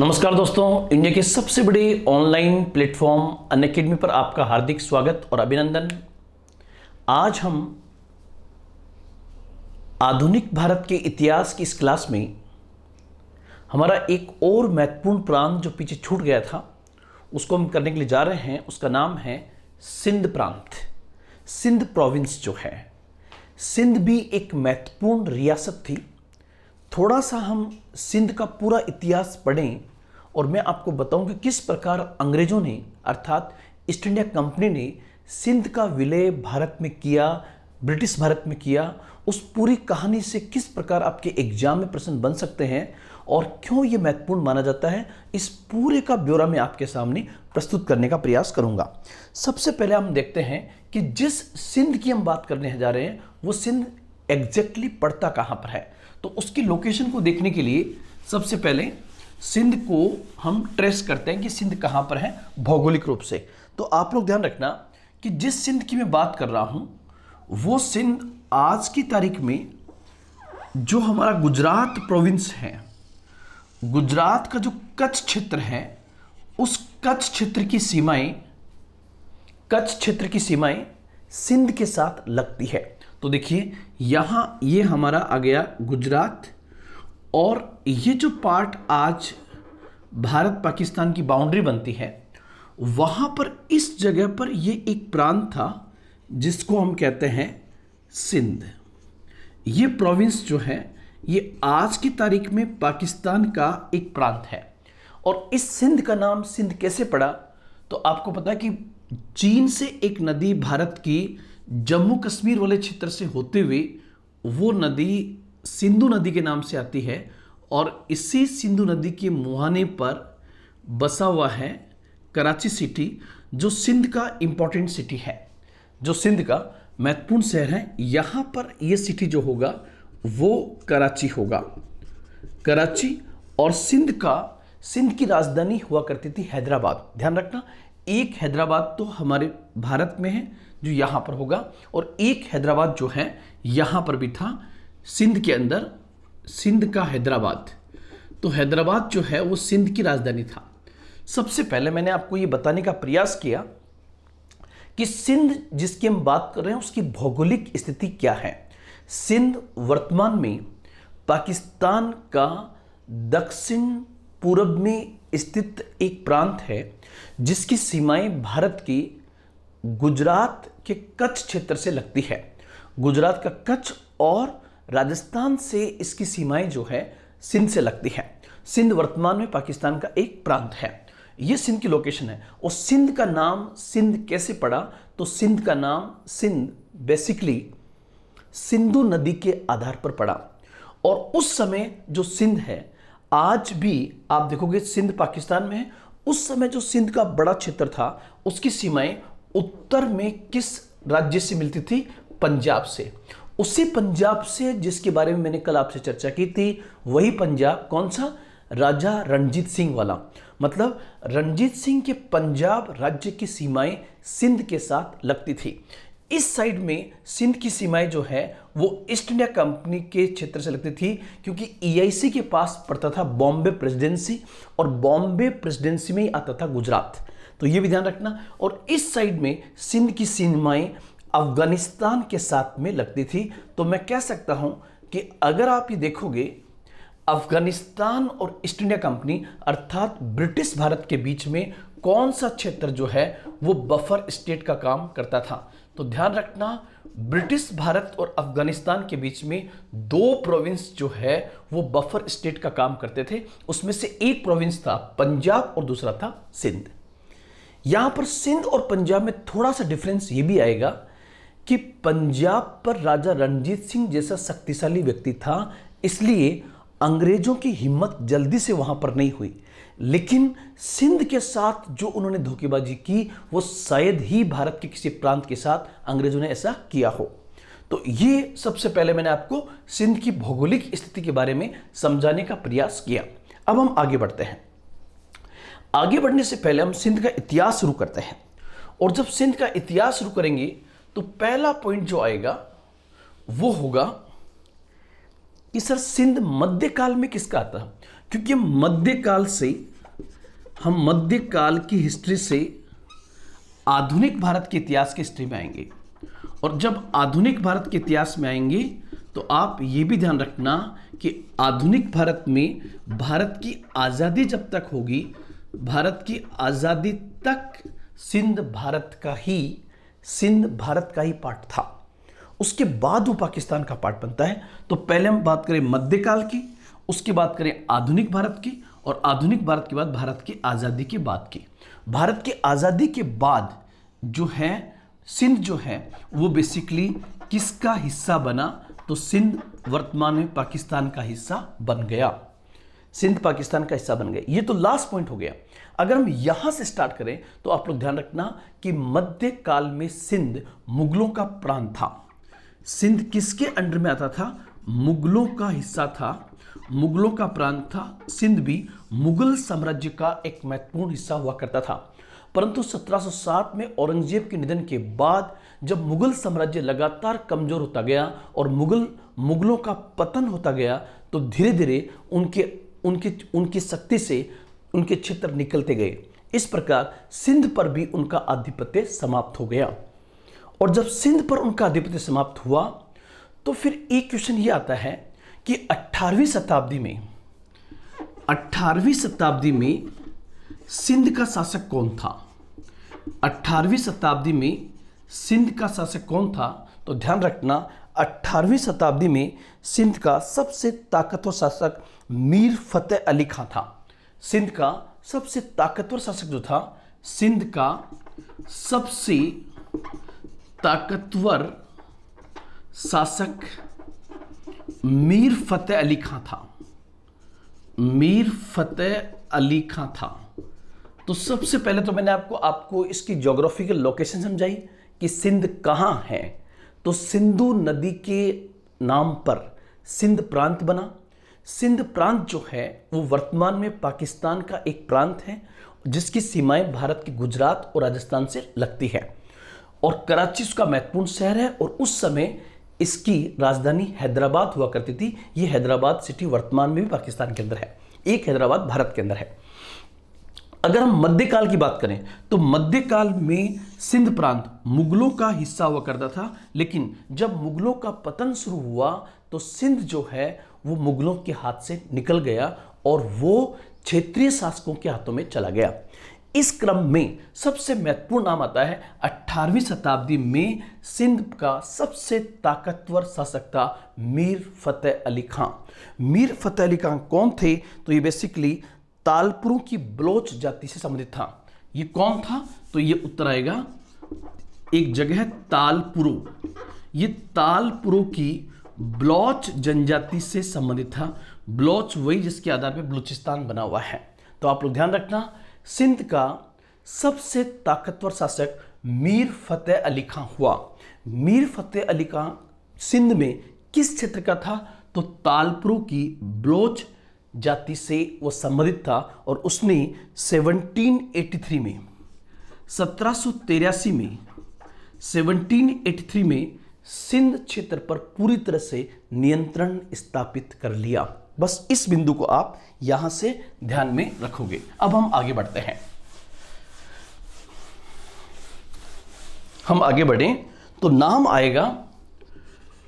नमस्कार दोस्तों इंडिया के सबसे बड़े ऑनलाइन प्लेटफॉर्म अन अकेडमी पर आपका हार्दिक स्वागत और अभिनंदन आज हम आधुनिक भारत के इतिहास की इस क्लास में हमारा एक और महत्वपूर्ण प्रांत जो पीछे छूट गया था उसको हम करने के लिए जा रहे हैं उसका नाम है सिंध प्रांत सिंध प्रोविंस जो है सिंध भी एक महत्वपूर्ण रियासत थी थोड़ा सा हम सिंध का पूरा इतिहास पढ़ें और मैं आपको बताऊं कि किस प्रकार अंग्रेज़ों ने अर्थात ईस्ट इंडिया कंपनी ने सिंध का विलय भारत में किया ब्रिटिश भारत में किया उस पूरी कहानी से किस प्रकार आपके एग्जाम में प्रश्न बन सकते हैं और क्यों ये महत्वपूर्ण माना जाता है इस पूरे का ब्यौरा मैं आपके सामने प्रस्तुत करने का प्रयास करूंगा सबसे पहले हम देखते हैं कि जिस सिंध की हम बात करने जा रहे हैं वो सिंध एग्जैक्टली पड़ता कहाँ पर है तो उसकी लोकेशन को देखने के लिए सबसे पहले सिंध को हम ट्रेस करते हैं कि सिंध कहां पर है भौगोलिक रूप से तो आप लोग ध्यान रखना कि जिस सिंध की मैं बात कर रहा हूं वो सिंध आज की तारीख में जो हमारा गुजरात प्रोविंस है गुजरात का जो कच्छ क्षेत्र है उस कच्छ क्षेत्र की सीमाएं कच्छ क्षेत्र की सीमाएं सिंध के साथ लगती है तो देखिए यहाँ ये हमारा आ गया गुजरात और ये जो पार्ट आज भारत पाकिस्तान की बाउंड्री बनती है वहाँ पर इस जगह पर ये एक प्रांत था जिसको हम कहते हैं सिंध ये प्रोविंस जो है ये आज की तारीख में पाकिस्तान का एक प्रांत है और इस सिंध का नाम सिंध कैसे पड़ा तो आपको पता है कि चीन से एक नदी भारत की जम्मू कश्मीर वाले क्षेत्र से होते हुए वो नदी सिंधु नदी के नाम से आती है और इसी सिंधु नदी के मुहाने पर बसा हुआ है कराची सिटी जो सिंध का इम्पोर्टेंट सिटी है जो सिंध का महत्वपूर्ण शहर है यहाँ पर ये सिटी जो होगा वो कराची होगा कराची और सिंध का सिंध की राजधानी हुआ करती थी हैदराबाद ध्यान रखना एक हैदराबाद तो हमारे भारत में है जो यहां पर होगा और एक हैदराबाद जो है यहां पर भी था सिंध के अंदर सिंध का हैदराबाद तो हैदराबाद जो है वो सिंध की राजधानी था सबसे पहले मैंने आपको ये बताने का प्रयास किया कि सिंध जिसकी हम बात कर रहे हैं उसकी भौगोलिक स्थिति क्या है सिंध वर्तमान में पाकिस्तान का दक्षिण पूर्व में स्थित एक प्रांत है जिसकी सीमाएं भारत की गुजरात के कच्छ क्षेत्र से लगती है गुजरात का कच्छ और राजस्थान से इसकी सीमाएं जो है सिंध से लगती है सिंध वर्तमान में पाकिस्तान का एक प्रांत है ये सिंध की लोकेशन है और सिंध का नाम सिंध कैसे पड़ा तो सिंध का नाम सिंध बेसिकली सिंधु नदी के आधार पर पड़ा और उस समय जो सिंध है आज भी आप देखोगे सिंध पाकिस्तान में है उस समय जो सिंध का बड़ा क्षेत्र था उसकी सीमाएं उत्तर में किस राज्य से मिलती थी पंजाब से उसी पंजाब से जिसके बारे में मैंने कल आपसे चर्चा की थी वही पंजाब कौन सा राजा रणजीत सिंह वाला मतलब रणजीत सिंह के पंजाब राज्य की सीमाएं सिंध के साथ लगती थी इस साइड में सिंध की सीमाएं जो है वो ईस्ट इंडिया कंपनी के क्षेत्र से लगती थी क्योंकि ईआईसी e के पास पड़ता था बॉम्बे प्रेसिडेंसी और बॉम्बे प्रेसिडेंसी में ही आता था गुजरात तो ये भी ध्यान रखना और इस साइड में सिंध की सीमाएं अफगानिस्तान के साथ में लगती थी तो मैं कह सकता हूं कि अगर आप ये देखोगे अफगानिस्तान और ईस्ट इंडिया कंपनी अर्थात ब्रिटिश भारत के बीच में कौन सा क्षेत्र जो है वो बफर स्टेट का काम करता था तो ध्यान रखना ब्रिटिश भारत और अफगानिस्तान के बीच में दो प्रोविंस जो है वो बफर स्टेट का काम करते थे उसमें से एक प्रोविंस था पंजाब और दूसरा था सिंध यहां पर सिंध और पंजाब में थोड़ा सा डिफरेंस ये भी आएगा कि पंजाब पर राजा रणजीत सिंह जैसा शक्तिशाली व्यक्ति था इसलिए अंग्रेजों की हिम्मत जल्दी से वहां पर नहीं हुई लेकिन सिंध के साथ जो उन्होंने धोखेबाजी की वो शायद ही भारत के किसी प्रांत के साथ अंग्रेजों ने ऐसा किया हो तो ये सबसे पहले मैंने आपको सिंध की भौगोलिक स्थिति के बारे में समझाने का प्रयास किया अब हम आगे बढ़ते हैं आगे बढ़ने से पहले हम सिंध का इतिहास शुरू करते हैं और जब सिंध का इतिहास शुरू करेंगे तो पहला पॉइंट जो आएगा वो होगा कि सर सिंध मध्यकाल में किसका आता है क्योंकि मध्यकाल से हम मध्यकाल की हिस्ट्री से आधुनिक भारत के इतिहास की हिस्ट्री में आएंगे और जब आधुनिक भारत के इतिहास में आएंगे तो आप ये भी ध्यान रखना कि आधुनिक भारत में भारत की आज़ादी जब तक होगी भारत की आज़ादी तक सिंध भारत का ही सिंध भारत का ही पार्ट था उसके बाद वो पाकिस्तान का पार्ट बनता है तो पहले हम बात करें मध्यकाल की उसके बाद करें आधुनिक भारत की और आधुनिक भारत के बाद भारत की आज़ादी की बात की भारत की आज़ादी के बाद जो है सिंध जो है वो बेसिकली किसका हिस्सा बना तो सिंध वर्तमान में पाकिस्तान का हिस्सा बन गया सिंध पाकिस्तान का हिस्सा बन गया ये तो लास्ट पॉइंट हो गया अगर हम यहां से स्टार्ट करें तो आप लोग ध्यान रखना कि मध्य काल में सिंध मुगलों का प्रांत था सिंध किसके अंडर में आता था मुगलों का हिस्सा था मुगलों का प्रांत था सिंध भी मुगल साम्राज्य का एक महत्वपूर्ण हिस्सा हुआ करता था परंतु 1707 में औरंगजेब के निधन के बाद जब मुगल साम्राज्य लगातार कमजोर होता गया और मुगल मुगलों का पतन होता गया तो धीरे धीरे उनके उनके उनकी शक्ति से उनके क्षेत्र निकलते गए इस प्रकार सिंध पर भी उनका आधिपत्य समाप्त हो गया और जब सिंध पर उनका आधिपत्य समाप्त हुआ तो फिर एक क्वेश्चन ये आता है कि 18वीं शताब्दी में 18वीं शताब्दी में सिंध का शासक कौन था 18वीं शताब्दी में सिंध का शासक कौन था तो ध्यान रखना 18वीं शताब्दी में सिंध का सबसे ताकतवर शासक मीर फतेह अली खां था सिंध का सबसे ताकतवर शासक जो था सिंध का सबसे ताकतवर शासक मीर फतेह अली खां था मीर फतेह अली खां था तो सबसे पहले तो मैंने आपको आपको इसकी जोग्राफिकल लोकेशन समझाई कि सिंध कहाँ है तो सिंधु नदी के नाम पर सिंध प्रांत बना सिंध प्रांत जो है वो वर्तमान में पाकिस्तान का एक प्रांत है जिसकी सीमाएं भारत के गुजरात और राजस्थान से लगती है और कराची उसका महत्वपूर्ण शहर है और उस समय इसकी राजधानी हैदराबाद हुआ करती थी ये हैदराबाद सिटी वर्तमान में भी पाकिस्तान के अंदर है एक हैदराबाद भारत के अंदर है अगर हम मध्यकाल की बात करें तो मध्यकाल में सिंध प्रांत मुगलों का हिस्सा हुआ करता था लेकिन जब मुगलों का पतन शुरू हुआ तो सिंध जो है वो मुगलों के हाथ से निकल गया और वो क्षेत्रीय शासकों के हाथों में चला गया इस क्रम में सबसे महत्वपूर्ण नाम आता है 18वीं शताब्दी में सिंध का सबसे ताकतवर शासक था मीर फतेह अली खां मीर फतेह अली खां कौन थे तो ये बेसिकली तालपुरों की बलोच जाति से संबंधित था ये कौन था तो ये उत्तर आएगा एक जगह है तालपुरु ये तालपुरों की ब्लॉच जनजाति से संबंधित था ब्लॉच वही जिसके आधार पर बलूचिस्तान बना हुआ है तो आप लोग ध्यान रखना सिंध का सबसे ताकतवर शासक मीर फतेह अली खां हुआ मीर फतेह अली खां सिंध में किस क्षेत्र का था तो तालपुरू की ब्लोच जाति से वो संबंधित था और उसने 1783 में सत्रह में 1783 में सिंध क्षेत्र पर पूरी तरह से नियंत्रण स्थापित कर लिया बस इस बिंदु को आप यहां से ध्यान में रखोगे अब हम आगे बढ़ते हैं हम आगे बढ़े तो नाम आएगा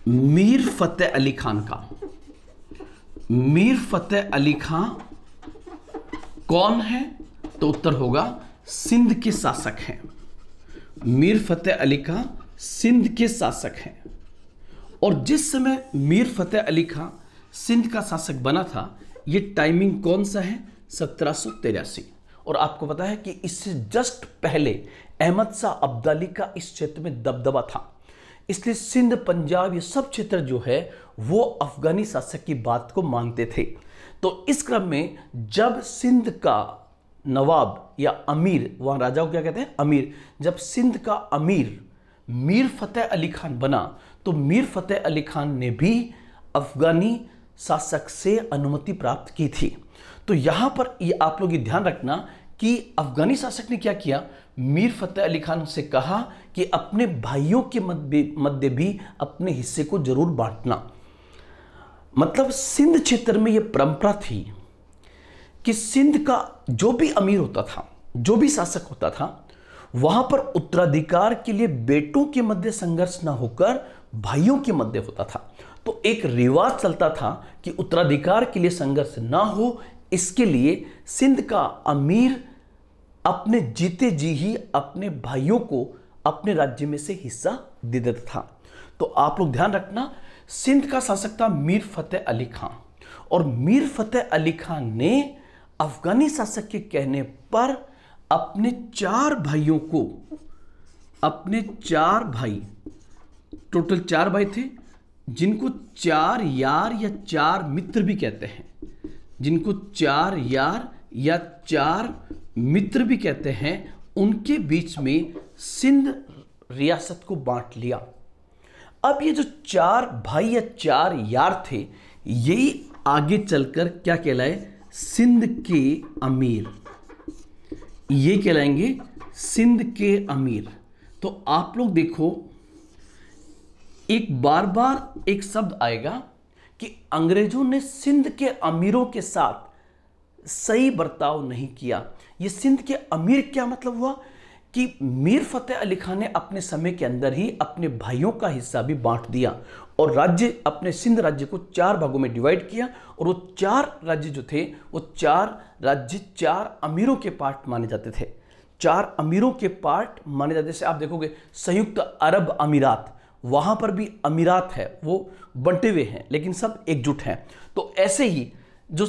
मीर फतेह अली खान का मीर फतेह अली खां कौन है तो उत्तर होगा सिंध के शासक हैं मीर फतेह अली खां सिंध के शासक हैं और जिस समय मीर फतेह अली खां सिंध का शासक बना था ये टाइमिंग कौन सा है सत्रह और आपको पता है कि इससे जस्ट पहले अहमद शाह अब्दाली का इस क्षेत्र में दबदबा था इसलिए सिंध पंजाब ये सब क्षेत्र जो है वो अफगानी शासक की बात को मानते थे तो इस क्रम में जब सिंध का नवाब या अमीर वहां राजा को क्या कहते हैं अमीर जब सिंध का अमीर मीर फतेह अली खान बना तो मीर फतेह अली खान ने भी अफगानी शासक से अनुमति प्राप्त की थी तो यहां पर ये आप लोग ये ध्यान रखना कि अफगानी शासक ने क्या किया मीर फतेह अली खान से कहा कि अपने भाइयों के मध्य भी अपने हिस्से को जरूर बांटना मतलब सिंध क्षेत्र में यह परंपरा थी कि सिंध का जो भी अमीर होता था जो भी शासक होता था वहां पर उत्तराधिकार के लिए बेटों के मध्य संघर्ष ना होकर भाइयों के मध्य होता था तो एक रिवाज चलता था कि उत्तराधिकार के लिए संघर्ष ना हो इसके लिए सिंध का अमीर अपने जीते जी ही अपने भाइयों को अपने राज्य में से हिस्सा दे देता था तो आप लोग ध्यान रखना सिंध का शासक था मीर फतेह अली खां और मीर फतेह अली खां ने अफगानी शासक के कहने पर अपने चार भाइयों को अपने चार भाई टोटल चार भाई थे जिनको चार यार या चार मित्र भी कहते हैं जिनको चार यार या चार मित्र भी कहते हैं उनके बीच में सिंध रियासत को बांट लिया अब ये जो चार भाई या चार यार थे यही आगे चलकर क्या कहलाए सिंध के अमीर ये कहलाएंगे सिंध के अमीर तो आप लोग देखो एक बार बार एक शब्द आएगा कि अंग्रेजों ने सिंध के अमीरों के साथ सही बर्ताव नहीं किया ये सिंध के अमीर क्या मतलब हुआ कि मीर फतेह अली खान ने अपने समय के अंदर ही अपने भाइयों का हिस्सा भी बांट दिया और राज्य अपने सिंध राज्य को चार भागों में डिवाइड किया और वो चार राज्य जो थे वो चार राज्य चार अमीरों के पार्ट माने जाते थे चार अमीरों के पार्ट माने जाते जैसे आप देखोगे संयुक्त अरब अमीरात वहाँ पर भी अमीरात है वो बंटे हुए हैं लेकिन सब एकजुट हैं तो ऐसे ही जो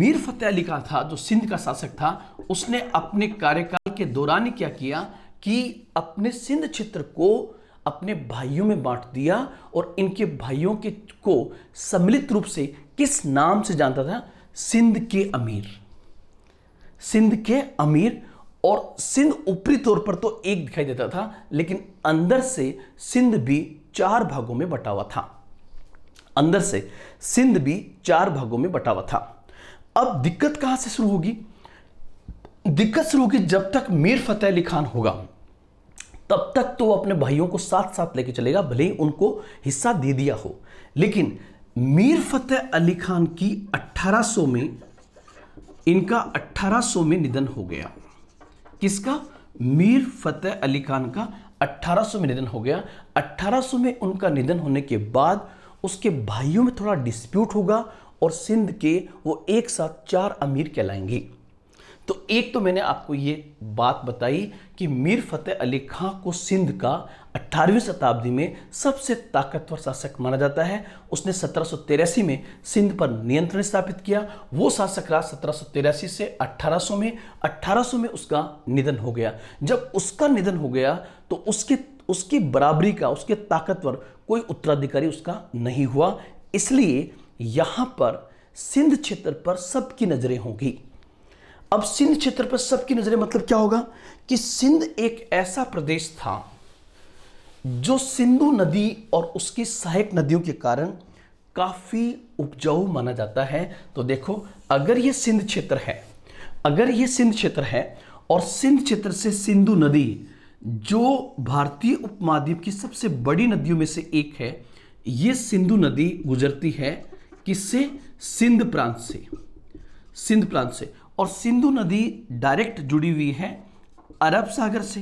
मीर फतेह अली का था जो सिंध का शासक था उसने अपने कार्यकाल के दौरान क्या किया कि अपने सिंध क्षेत्र को अपने भाइयों में बांट दिया और इनके भाइयों के को सम्मिलित रूप से किस नाम से जानता था सिंध के अमीर सिंध के अमीर और सिंध ऊपरी तौर पर तो एक दिखाई देता था लेकिन अंदर से सिंध भी चार भागों में बटा हुआ था अंदर से सिंध भी चार भागों में बटा हुआ था अब दिक्कत कहां से शुरू होगी दिक्कत शुरू होगी जब तक मीर फतेह अली खान होगा तब तक तो वो अपने भाइयों को साथ साथ लेके चलेगा भले ही उनको हिस्सा दे दिया हो लेकिन मीर फतेह अली खान की 1800 में इनका 1800 में निधन हो गया किसका मीर फतेह अली खान का 1800 में निधन हो गया 1800 में उनका निधन होने के बाद उसके भाइयों में थोड़ा डिस्प्यूट होगा और सिंध के वो एक साथ चार अमीर कहलाएंगे तो एक तो मैंने आपको ये बात बताई कि मीर फतेह अली खां को सिंध का 18वीं शताब्दी में सबसे ताकतवर शासक माना जाता है उसने सत्रह में सिंध पर नियंत्रण स्थापित किया वो शासक रहा सत्रह से 1800 में 1800 में उसका निधन हो गया जब उसका निधन हो गया तो उसके उसकी बराबरी का उसके ताकतवर कोई उत्तराधिकारी उसका नहीं हुआ इसलिए यहाँ पर सिंध क्षेत्र पर सबकी नज़रें होंगी अब सिंध क्षेत्र पर सबकी नज़रें मतलब क्या होगा कि सिंध एक ऐसा प्रदेश था जो सिंधु नदी और उसकी सहायक नदियों के कारण काफ़ी उपजाऊ माना जाता है तो देखो अगर यह सिंध क्षेत्र है अगर यह सिंध क्षेत्र है और सिंध क्षेत्र से सिंधु नदी जो भारतीय उपमहाद्वीप की सबसे बड़ी नदियों में से एक है यह सिंधु नदी गुजरती है किससे सिंध प्रांत से सिंध प्रांत से और सिंधु नदी डायरेक्ट जुड़ी हुई है अरब सागर से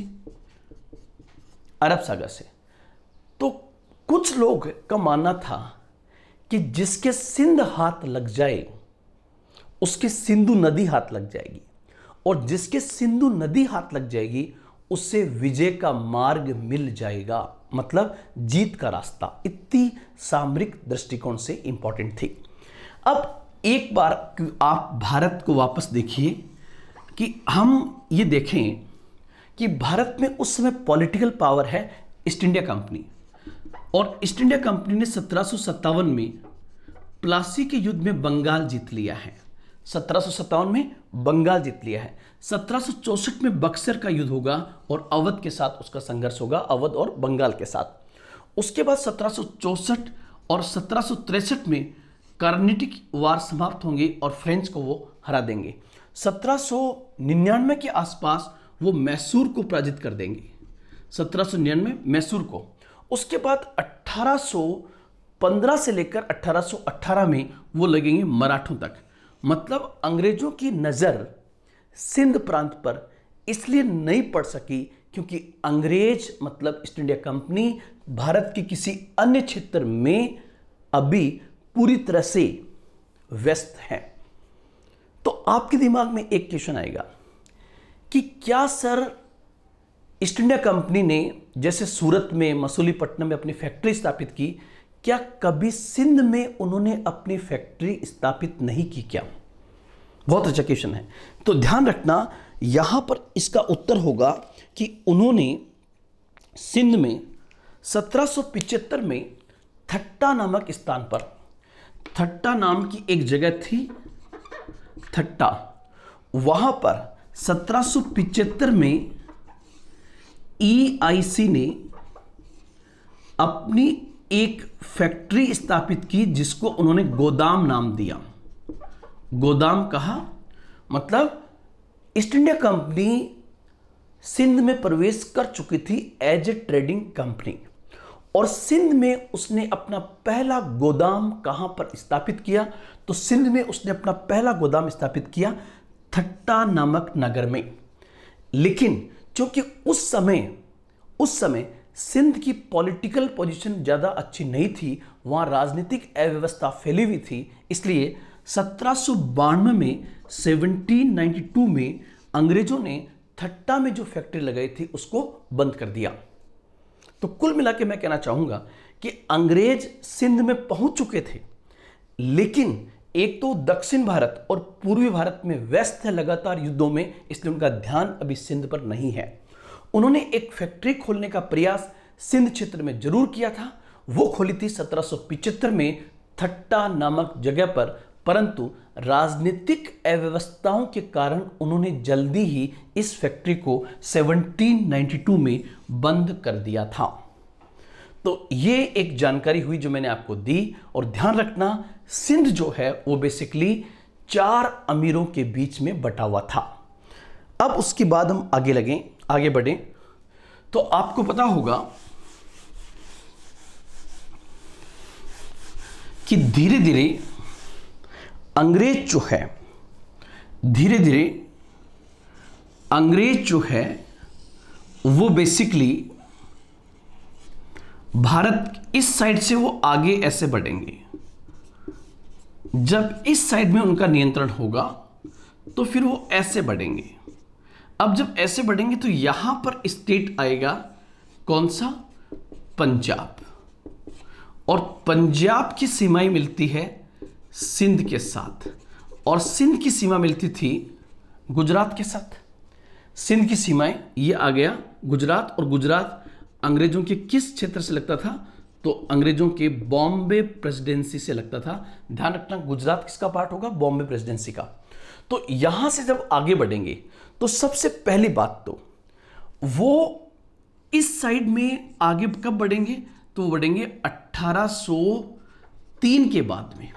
अरब सागर से तो कुछ लोग का मानना था कि जिसके सिंध हाथ लग जाए उसके सिंधु नदी हाथ लग जाएगी और जिसके सिंधु नदी हाथ लग जाएगी उससे विजय का मार्ग मिल जाएगा मतलब जीत का रास्ता इतनी सामरिक दृष्टिकोण से इंपॉर्टेंट थी अब एक बार आप भारत को वापस देखिए कि हम ये देखें कि भारत में उस समय पॉलिटिकल पावर है ईस्ट इंडिया कंपनी और ईस्ट इंडिया कंपनी ने सत्रह में प्लासी के युद्ध में बंगाल जीत लिया है सत्रह में बंगाल जीत लिया है सत्रह में बक्सर का युद्ध होगा और अवध के साथ उसका संघर्ष होगा अवध और बंगाल के साथ उसके बाद सत्रह और सत्रह में कार्निटिक वार समाप्त होंगे और फ्रेंच को वो हरा देंगे 1799 के आसपास वो मैसूर को पराजित कर देंगे 1799 मैसूर को उसके बाद 1815 से लेकर 1818 में वो लगेंगे मराठों तक मतलब अंग्रेजों की नज़र सिंध प्रांत पर इसलिए नहीं पड़ सकी क्योंकि अंग्रेज मतलब ईस्ट इंडिया कंपनी भारत के किसी अन्य क्षेत्र में अभी पूरी तरह से व्यस्त हैं तो आपके दिमाग में एक क्वेश्चन आएगा कि क्या सर ईस्ट इंडिया कंपनी ने जैसे सूरत में मसूलीपट्टनम में अपनी फैक्ट्री स्थापित की क्या कभी सिंध में उन्होंने अपनी फैक्ट्री स्थापित नहीं की क्या बहुत अच्छा क्वेश्चन है तो ध्यान रखना यहां पर इसका उत्तर होगा कि उन्होंने सिंध में सत्रह में थट्टा नामक स्थान पर थट्टा नाम की एक जगह थी थट्टा वहां पर 1775 में ईआईसी e ने अपनी एक फैक्ट्री स्थापित की जिसको उन्होंने गोदाम नाम दिया गोदाम कहा मतलब ईस्ट इंडिया कंपनी सिंध में प्रवेश कर चुकी थी एज ए ट्रेडिंग कंपनी और सिंध में उसने अपना पहला गोदाम कहाँ पर स्थापित किया तो सिंध में उसने अपना पहला गोदाम स्थापित किया थट्टा नामक नगर में लेकिन चूंकि उस समय उस समय सिंध की पॉलिटिकल पोजीशन ज़्यादा अच्छी नहीं थी वहाँ राजनीतिक अव्यवस्था फैली हुई थी इसलिए सत्रह में 1792 में अंग्रेज़ों ने थट्टा में जो फैक्ट्री लगाई थी उसको बंद कर दिया तो कुल मिला मैं कहना चाहूँगा कि अंग्रेज सिंध में पहुँच चुके थे लेकिन एक तो दक्षिण भारत और पूर्वी भारत में व्यस्त है लगातार युद्धों में इसलिए उनका ध्यान अभी सिंध पर नहीं है उन्होंने एक फैक्ट्री खोलने का प्रयास सिंध क्षेत्र में जरूर किया था वो खोली थी सत्रह में थट्टा नामक जगह पर परंतु राजनीतिक अव्यवस्थाओं के कारण उन्होंने जल्दी ही इस फैक्ट्री को 1792 में बंद कर दिया था तो ये एक जानकारी हुई जो मैंने आपको दी और ध्यान रखना सिंध जो है वो बेसिकली चार अमीरों के बीच में बटा हुआ था अब उसके बाद हम आगे लगें आगे बढ़ें तो आपको पता होगा कि धीरे धीरे अंग्रेज जो है धीरे धीरे अंग्रेज जो है वो बेसिकली भारत इस साइड से वो आगे ऐसे बढ़ेंगे जब इस साइड में उनका नियंत्रण होगा तो फिर वो ऐसे बढ़ेंगे अब जब ऐसे बढ़ेंगे तो यहां पर स्टेट आएगा कौन सा पंजाब और पंजाब की सीमाएं मिलती है सिंध के साथ और सिंध की सीमा मिलती थी गुजरात के साथ सिंध की सीमाएं ये आ गया गुजरात और गुजरात अंग्रेजों के किस क्षेत्र से लगता था तो अंग्रेजों के बॉम्बे प्रेसिडेंसी से लगता था ध्यान रखना गुजरात किसका पार्ट होगा बॉम्बे प्रेसिडेंसी का तो यहां से जब आगे बढ़ेंगे तो सबसे पहली बात तो वो इस साइड में आगे कब बढ़ेंगे तो बढ़ेंगे 1803 के बाद में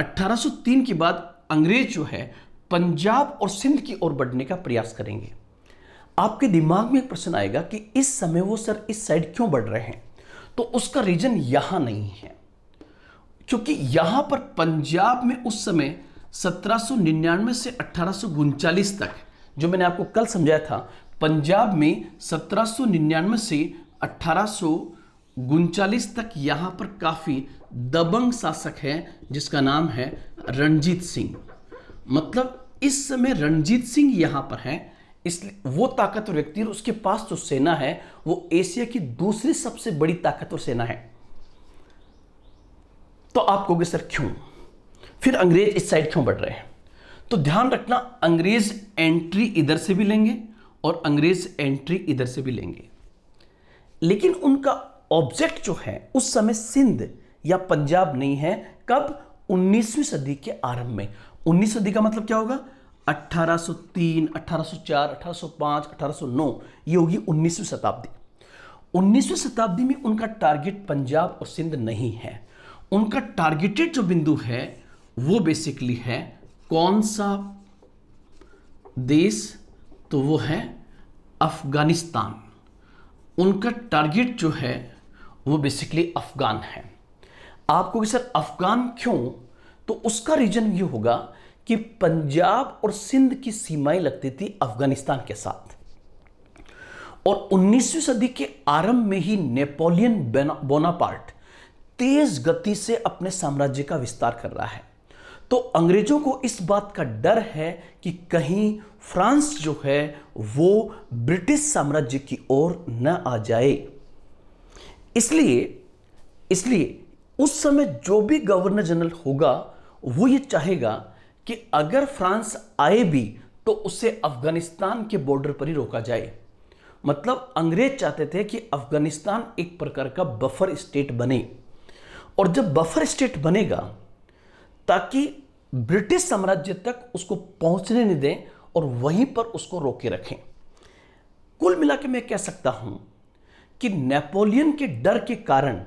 1803 के बाद अंग्रेज जो है पंजाब और सिंध की ओर बढ़ने का प्रयास करेंगे आपके दिमाग में एक प्रश्न आएगा कि इस समय वो सर इस साइड क्यों बढ़ रहे हैं तो उसका रीजन यहां नहीं है क्योंकि यहां पर पंजाब में उस समय 1799 से अठारह तक जो मैंने आपको कल समझाया था पंजाब में 1799 से अठारह उनचालीस तक यहाँ पर काफ़ी दबंग शासक है जिसका नाम है रणजीत सिंह मतलब इस समय रणजीत सिंह यहाँ पर है इसलिए वो ताकतवर व्यक्ति और उसके पास जो सेना है वो एशिया की दूसरी सबसे बड़ी ताकतवर सेना है तो आप कहोगे सर क्यों फिर अंग्रेज इस साइड क्यों बढ़ रहे हैं तो ध्यान रखना अंग्रेज एंट्री इधर से भी लेंगे और अंग्रेज एंट्री इधर से भी लेंगे लेकिन उनका ऑब्जेक्ट जो है उस समय सिंध या पंजाब नहीं है कब 19वीं सदी के आरंभ में 19वीं सदी का मतलब क्या होगा 1803, 1804, 1805, 1809 ये होगी 19वीं शताब्दी 19वीं शताब्दी में उनका टारगेट पंजाब और सिंध नहीं है उनका टारगेटेड जो बिंदु है वो बेसिकली है कौन सा देश तो वो है अफगानिस्तान उनका टारगेट जो है वो बेसिकली अफ़गान है आपको कि सर अफ़गान क्यों तो उसका रीज़न ये होगा कि पंजाब और सिंध की सीमाएं लगती थी अफ़गानिस्तान के साथ और 19वीं सदी के आरंभ में ही नेपोलियन बोनापार्ट तेज गति से अपने साम्राज्य का विस्तार कर रहा है तो अंग्रेजों को इस बात का डर है कि कहीं फ्रांस जो है वो ब्रिटिश साम्राज्य की ओर न आ जाए इसलिए इसलिए उस समय जो भी गवर्नर जनरल होगा वो ये चाहेगा कि अगर फ्रांस आए भी तो उसे अफगानिस्तान के बॉर्डर पर ही रोका जाए मतलब अंग्रेज चाहते थे कि अफगानिस्तान एक प्रकार का बफर स्टेट बने और जब बफर स्टेट बनेगा ताकि ब्रिटिश साम्राज्य तक उसको पहुंचने नहीं दें और वहीं पर उसको रोके रखें कुल मिला के मैं कह सकता हूं कि नेपोलियन के डर के कारण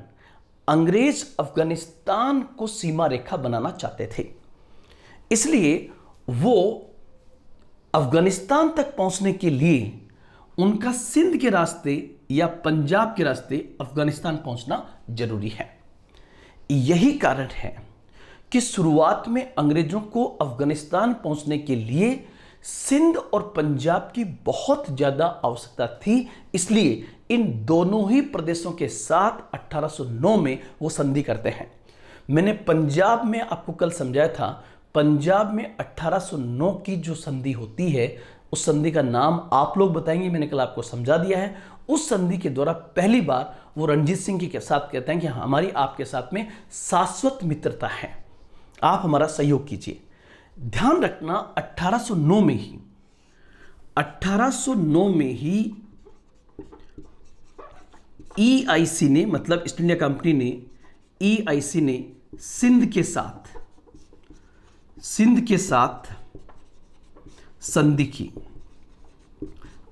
अंग्रेज अफगानिस्तान को सीमा रेखा बनाना चाहते थे इसलिए वो अफगानिस्तान तक पहुंचने के लिए उनका सिंध के रास्ते या पंजाब के रास्ते अफगानिस्तान पहुंचना जरूरी है यही कारण है कि शुरुआत में अंग्रेजों को अफगानिस्तान पहुंचने के लिए सिंध और पंजाब की बहुत ज़्यादा आवश्यकता थी इसलिए इन दोनों ही प्रदेशों के साथ 1809 में वो संधि करते हैं मैंने पंजाब में आपको कल समझाया था पंजाब में 1809 की जो संधि होती है उस संधि का नाम आप लोग बताएंगे मैंने कल आपको समझा दिया है उस संधि के द्वारा पहली बार वो रणजीत सिंह के साथ कहते हैं कि हाँ, हमारी आपके साथ में शाश्वत मित्रता है आप हमारा सहयोग कीजिए ध्यान रखना 1809 में ही 1809 में ही ईआईसी e ने मतलब ईस्ट इंडिया कंपनी ने ईआईसी e ने सिंध के साथ सिंध के साथ संधि की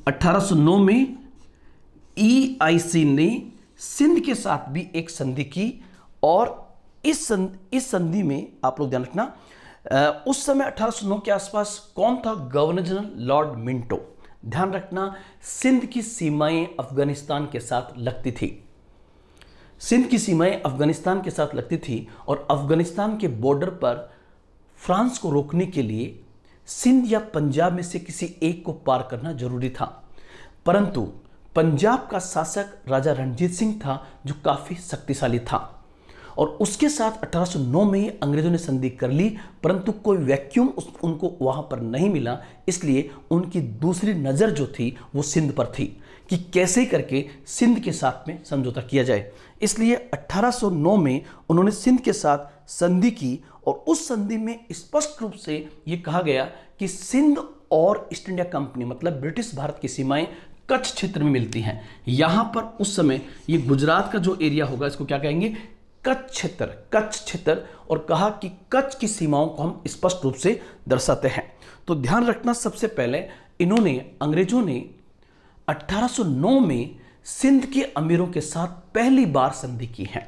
1809 में ईआईसी e ने सिंध के साथ भी एक संधि की और इस संधि, इस संधि में आप लोग ध्यान रखना उस समय 1809 के आसपास कौन था गवर्नर जनरल लॉर्ड मिंटो ध्यान रखना सिंध की सीमाएं अफगानिस्तान के साथ लगती थी सिंध की सीमाएं अफगानिस्तान के साथ लगती थी और अफगानिस्तान के बॉर्डर पर फ्रांस को रोकने के लिए सिंध या पंजाब में से किसी एक को पार करना जरूरी था परंतु पंजाब का शासक राजा रणजीत सिंह था जो काफ़ी शक्तिशाली था और उसके साथ 1809 में ही अंग्रेज़ों ने संधि कर ली परंतु कोई वैक्यूम उस उनको वहां पर नहीं मिला इसलिए उनकी दूसरी नज़र जो थी वो सिंध पर थी कि कैसे करके सिंध के साथ में समझौता किया जाए इसलिए 1809 में उन्होंने सिंध के साथ संधि की और उस संधि में स्पष्ट रूप से ये कहा गया कि सिंध और ईस्ट इंडिया कंपनी मतलब ब्रिटिश भारत की सीमाएं कच्छ क्षेत्र में मिलती हैं यहां पर उस समय ये गुजरात का जो एरिया होगा इसको क्या कहेंगे कच्छ क्षेत्र कच्छ क्षेत्र और कहा कि कच्छ की सीमाओं को हम स्पष्ट रूप से दर्शाते हैं तो ध्यान रखना सबसे पहले इन्होंने अंग्रेजों ने 1809 में सिंध के अमीरों के साथ पहली बार संधि की है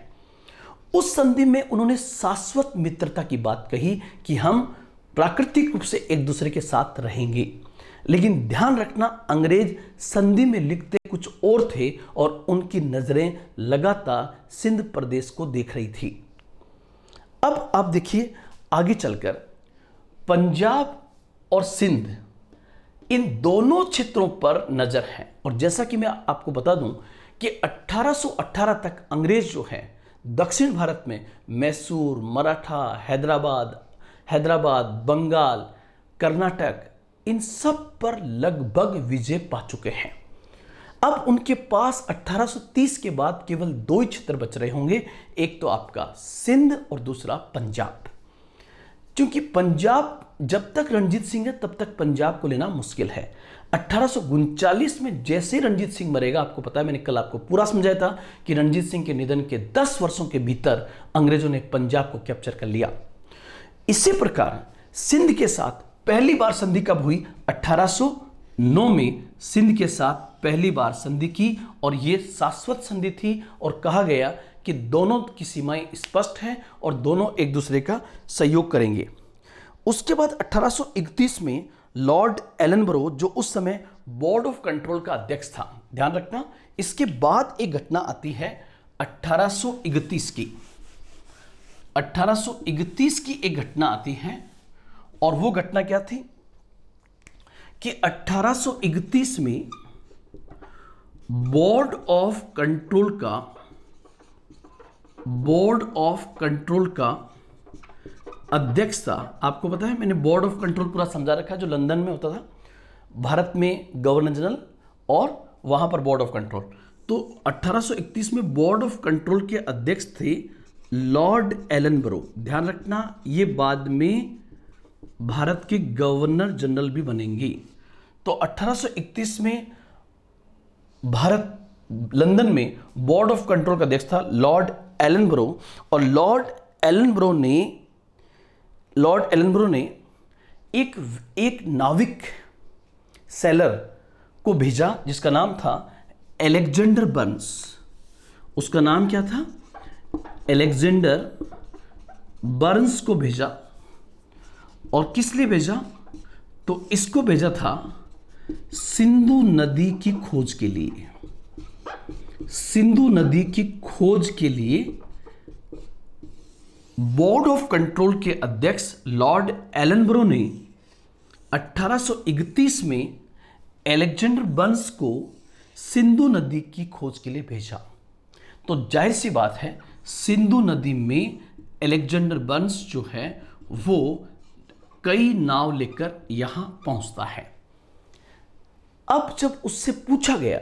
उस संधि में उन्होंने शाश्वत मित्रता की बात कही कि हम प्राकृतिक रूप से एक दूसरे के साथ रहेंगे लेकिन ध्यान रखना अंग्रेज संधि में लिखते कुछ और थे और उनकी नज़रें लगातार सिंध प्रदेश को देख रही थी अब आप देखिए आगे चलकर पंजाब और सिंध इन दोनों क्षेत्रों पर नज़र है और जैसा कि मैं आपको बता दूं कि 1818 तक अंग्रेज जो हैं दक्षिण भारत में मैसूर मराठा हैदराबाद हैदराबाद बंगाल कर्नाटक इन सब पर लगभग विजय पा चुके हैं अब उनके पास 1830 के बाद केवल दो ही क्षेत्र बच रहे होंगे एक तो आपका सिंध और दूसरा पंजाब क्योंकि पंजाब जब तक रणजीत सिंह है तब तक पंजाब को लेना मुश्किल है अट्ठारह में जैसे रणजीत सिंह मरेगा आपको पता है मैंने कल आपको पूरा समझाया था कि रणजीत सिंह के निधन के 10 वर्षों के भीतर अंग्रेजों ने पंजाब को कैप्चर कर लिया इसी प्रकार सिंध के साथ पहली बार संधि कब हुई 1800 नौ में सिंध के साथ पहली बार संधि की और ये शाश्वत संधि थी और कहा गया कि दोनों की सीमाएं स्पष्ट हैं और दोनों एक दूसरे का सहयोग करेंगे उसके बाद 1831 में लॉर्ड एलनबरो जो उस समय बोर्ड ऑफ कंट्रोल का अध्यक्ष था ध्यान रखना इसके बाद एक घटना आती है 1831 की 1831 की एक घटना आती है और वो घटना क्या थी कि 1831 में बोर्ड ऑफ कंट्रोल का बोर्ड ऑफ कंट्रोल का अध्यक्ष था आपको पता है मैंने बोर्ड ऑफ कंट्रोल पूरा समझा रखा है जो लंदन में होता था भारत में गवर्नर जनरल और वहां पर बोर्ड ऑफ कंट्रोल तो 1831 में बोर्ड ऑफ कंट्रोल के अध्यक्ष थे लॉर्ड बरो ध्यान रखना ये बाद में भारत के गवर्नर जनरल भी बनेंगे तो 1831 में भारत लंदन में बोर्ड ऑफ कंट्रोल का अध्यक्ष था लॉर्ड एलनब्रो और लॉर्ड एलनब्रो ने लॉर्ड एलनब्रो ने एक एक नाविक सेलर को भेजा जिसका नाम था एलेक्जेंडर बर्न्स उसका नाम क्या था एलेक्जेंडर बर्न्स को भेजा और किस लिए भेजा तो इसको भेजा था सिंधु नदी की खोज के लिए सिंधु नदी की खोज के लिए बोर्ड ऑफ कंट्रोल के अध्यक्ष लॉर्ड एलनब्रो ने 1831 में एलेक्जेंडर बंस को सिंधु नदी की खोज के लिए भेजा तो जाहिर सी बात है सिंधु नदी में एलेक्जेंडर बंस जो है वो कई नाव लेकर यहां पहुंचता है अब जब उससे पूछा गया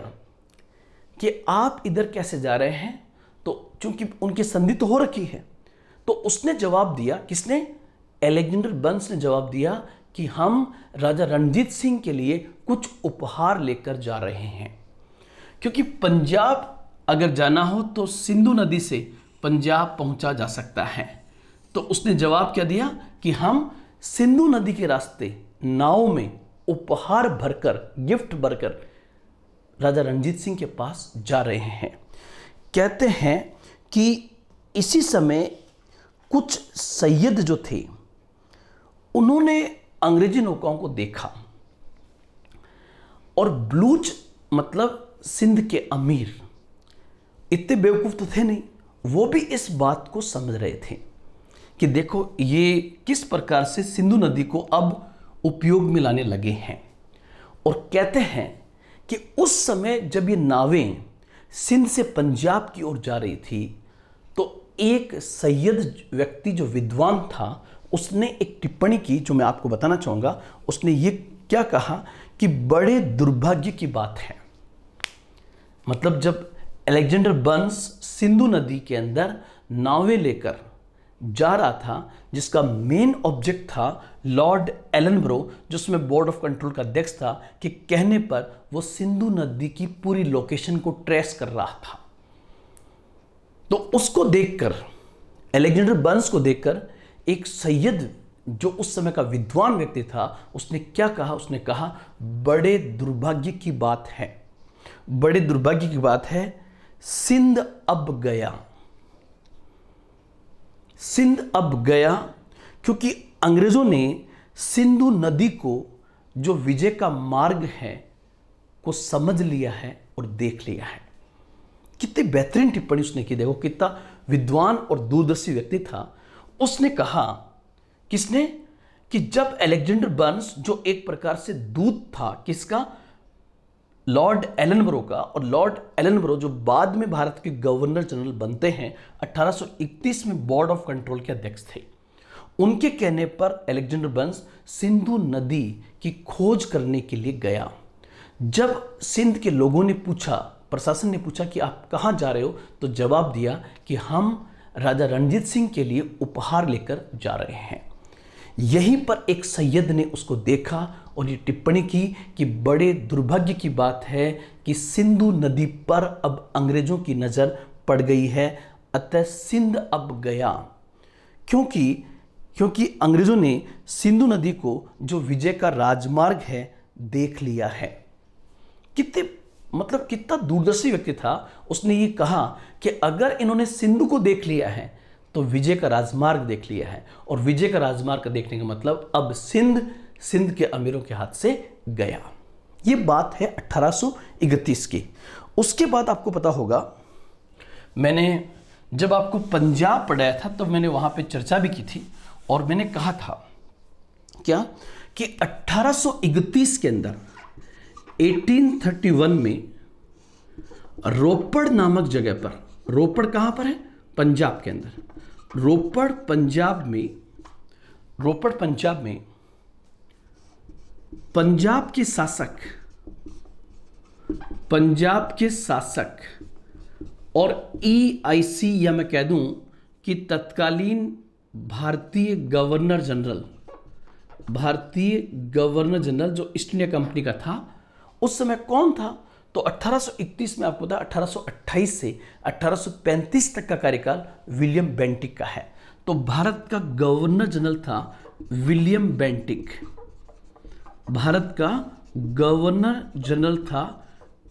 कि आप इधर कैसे जा रहे हैं तो चूंकि उनकी संधि तो हो रखी है तो उसने जवाब दिया किसने एलेक्जेंडर बंस ने जवाब दिया कि हम राजा रणजीत सिंह के लिए कुछ उपहार लेकर जा रहे हैं क्योंकि पंजाब अगर जाना हो तो सिंधु नदी से पंजाब पहुंचा जा सकता है तो उसने जवाब क्या दिया कि हम सिंधु नदी के रास्ते नाव में उपहार भरकर गिफ्ट भरकर राजा रणजीत सिंह के पास जा रहे हैं कहते हैं कि इसी समय कुछ सैयद जो थे उन्होंने अंग्रेजी नौकाओं को देखा और ब्लूच मतलब सिंध के अमीर इतने बेवकूफ़ तो थे नहीं वो भी इस बात को समझ रहे थे कि देखो ये किस प्रकार से सिंधु नदी को अब उपयोग में लाने लगे हैं और कहते हैं कि उस समय जब ये नावें सिंध से पंजाब की ओर जा रही थी तो एक सैयद व्यक्ति जो विद्वान था उसने एक टिप्पणी की जो मैं आपको बताना चाहूँगा उसने ये क्या कहा कि बड़े दुर्भाग्य की बात है मतलब जब एलेक्जेंडर बंस सिंधु नदी के अंदर नावें लेकर जा रहा था जिसका मेन ऑब्जेक्ट था लॉर्ड एलनब्रो जिसमें बोर्ड ऑफ कंट्रोल का अध्यक्ष था कि कहने पर वो सिंधु नदी की पूरी लोकेशन को ट्रेस कर रहा था तो उसको देखकर एलेक्जेंडर बंस को देखकर एक सैयद जो उस समय का विद्वान व्यक्ति था उसने क्या कहा उसने कहा बड़े दुर्भाग्य की बात है बड़े दुर्भाग्य की बात है सिंध अब गया सिंध अब गया क्योंकि अंग्रेज़ों ने सिंधु नदी को जो विजय का मार्ग है को समझ लिया है और देख लिया है कितनी बेहतरीन टिप्पणी उसने की देखो कितना विद्वान और दूरदर्शी व्यक्ति था उसने कहा किसने कि जब एलेक्जेंडर बर्न्स जो एक प्रकार से दूत था किसका लॉर्ड एलनबरो का और लॉर्ड एलनबरो जो बाद में भारत के गवर्नर जनरल बनते हैं 1831 में बोर्ड ऑफ कंट्रोल के अध्यक्ष थे उनके कहने पर एलेक्जेंडर बंस सिंधु नदी की खोज करने के लिए गया जब सिंध के लोगों ने पूछा प्रशासन ने पूछा कि आप कहाँ जा रहे हो तो जवाब दिया कि हम राजा रणजीत सिंह के लिए उपहार लेकर जा रहे हैं यहीं पर एक सैयद ने उसको देखा और ये टिप्पणी की कि बड़े दुर्भाग्य की बात है कि सिंधु नदी पर अब अंग्रेजों की नज़र पड़ गई है अतः सिंध अब गया क्योंकि क्योंकि अंग्रेज़ों ने सिंधु नदी को जो विजय का राजमार्ग है देख लिया है कितने मतलब कितना दूरदर्शी व्यक्ति था उसने ये कहा कि अगर इन्होंने सिंधु को देख लिया है तो विजय का राजमार्ग देख लिया है और विजय का राजमार्ग देखने का मतलब अब सिंध सिंध के अमीरों के हाथ से गया ये बात है 1831 की उसके बाद आपको पता होगा मैंने जब आपको पंजाब पढ़ाया था तब तो मैंने वहाँ पे चर्चा भी की थी और मैंने कहा था क्या कि 1831 के अंदर 1831 में रोपड़ नामक जगह पर रोपड़ कहां पर है पंजाब के अंदर रोपड़ पंजाब में रोपड़ पंजाब में पंजाब के शासक पंजाब के शासक और ईआईसी e या मैं कह दूं कि तत्कालीन भारतीय गवर्नर जनरल भारतीय गवर्नर जनरल जो ईस्ट इंडिया कंपनी का था उस समय कौन था तो 1831 में आपको पता 1828 से 1835 तक का कार्यकाल विलियम बेंटिक का है तो भारत का गवर्नर जनरल था विलियम बेंटिक भारत का गवर्नर जनरल था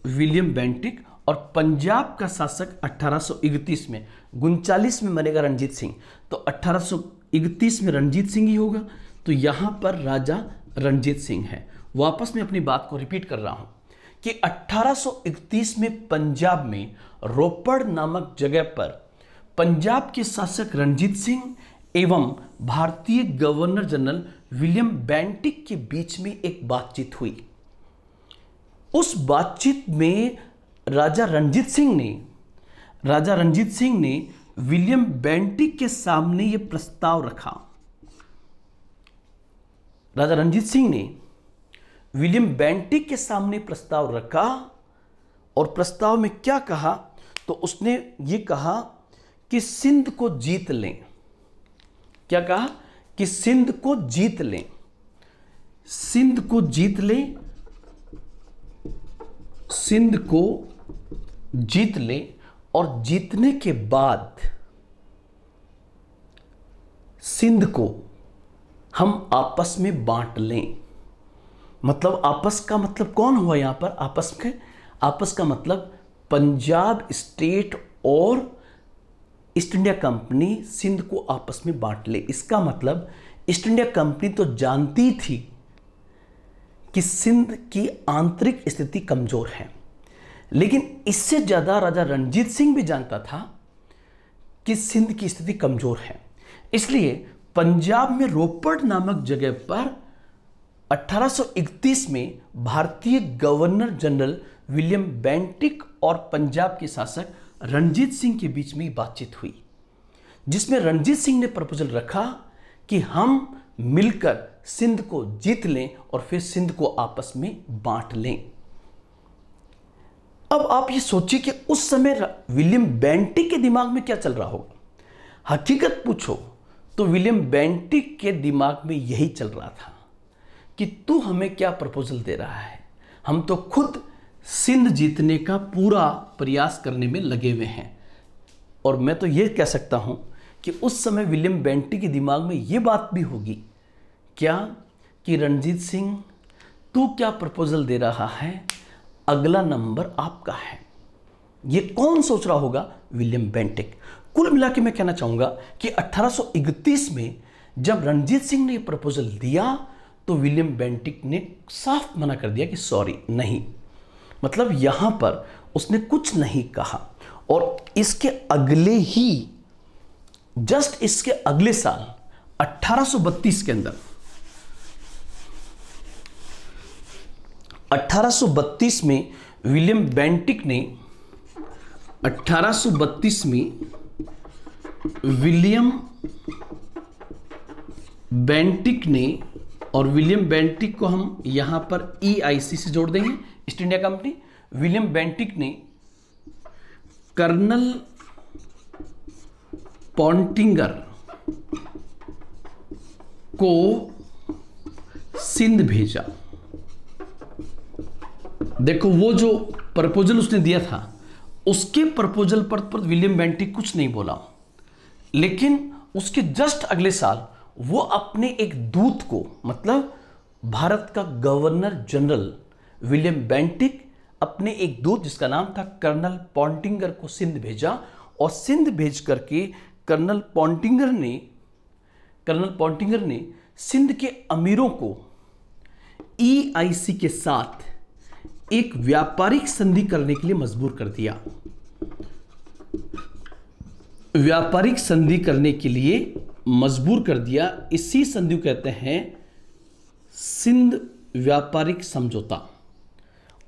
विलियम बेंटिक और पंजाब का शासक 1831 में उनचालीस में बनेगा रणजीत सिंह तो 1831 में रणजीत सिंह ही होगा तो यहां पर राजा रणजीत सिंह है वापस मैं अपनी बात को रिपीट कर रहा हूं कि 1831 में पंजाब में रोपड़ नामक जगह पर पंजाब के शासक रणजीत सिंह एवं भारतीय गवर्नर जनरल विलियम बैंटिक के बीच में एक बातचीत हुई उस बातचीत में राजा रणजीत सिंह ने राजा रणजीत सिंह ने विलियम बेंटिक के सामने यह प्रस्ताव रखा राजा रणजीत सिंह ने विलियम बेंटिक के सामने प्रस्ताव रखा और प्रस्ताव में क्या कहा तो उसने ये कहा कि सिंध को जीत लें क्या कहा कि सिंध को जीत लें सिंध को जीत लें सिंध को जीत लें और जीतने के बाद सिंध को हम आपस में बांट लें मतलब आपस का मतलब कौन हुआ यहाँ पर आपस में आपस का मतलब पंजाब स्टेट और ईस्ट इंडिया कंपनी सिंध को आपस में बांट ले इसका मतलब ईस्ट इंडिया कंपनी तो जानती थी कि सिंध की आंतरिक स्थिति कमज़ोर है लेकिन इससे ज़्यादा राजा रणजीत सिंह भी जानता था कि सिंध की स्थिति कमज़ोर है इसलिए पंजाब में रोपड़ नामक जगह पर 1831 में भारतीय गवर्नर जनरल विलियम बैंटिक और पंजाब के शासक रणजीत सिंह के बीच में बातचीत हुई जिसमें रणजीत सिंह ने प्रपोजल रखा कि हम मिलकर सिंध को जीत लें और फिर सिंध को आपस में बांट लें अब आप ये सोचिए कि उस समय विलियम बेंटिक के दिमाग में क्या चल रहा होगा हकीकत पूछो तो विलियम बेंटिक के दिमाग में यही चल रहा था कि तू हमें क्या प्रपोजल दे रहा है हम तो खुद सिंध जीतने का पूरा प्रयास करने में लगे हुए हैं और मैं तो ये कह सकता हूँ कि उस समय विलियम बेंटी के दिमाग में ये बात भी होगी क्या कि रणजीत सिंह तू क्या प्रपोजल दे रहा है अगला नंबर आपका है ये कौन सोच रहा होगा विलियम बेंटिक कुल मिला के मैं कहना चाहूंगा कि 1831 में जब रणजीत सिंह ने प्रपोजल दिया तो विलियम बेंटिक ने साफ मना कर दिया कि सॉरी नहीं मतलब यहां पर उसने कुछ नहीं कहा और इसके अगले ही जस्ट इसके अगले साल 1832 के अंदर 1832 में विलियम बेंटिक ने 1832 में विलियम बेंटिक ने और विलियम बेंटिक को हम यहां पर ईआईसी e से जोड़ देंगे East India Company William Bentinck ने कर्नल पॉन्टिंगर को सिंध भेजा देखो वो जो प्रपोजल उसने दिया था उसके प्रपोजल पर, पर तो विलियम बेंटी कुछ नहीं बोला लेकिन उसके जस्ट अगले साल वो अपने एक दूत को मतलब भारत का गवर्नर जनरल विलियम बेंटिक अपने एक दूत जिसका नाम था कर्नल पॉन्टिंगर को सिंध भेजा और सिंध भेज करके कर्नल पॉन्टिंगर ने कर्नल पॉन्टिंगर ने सिंध के अमीरों को ईआईसी e के साथ एक व्यापारिक संधि करने के लिए मजबूर कर दिया व्यापारिक संधि करने के लिए मजबूर कर दिया इसी संधि को कहते हैं सिंध व्यापारिक समझौता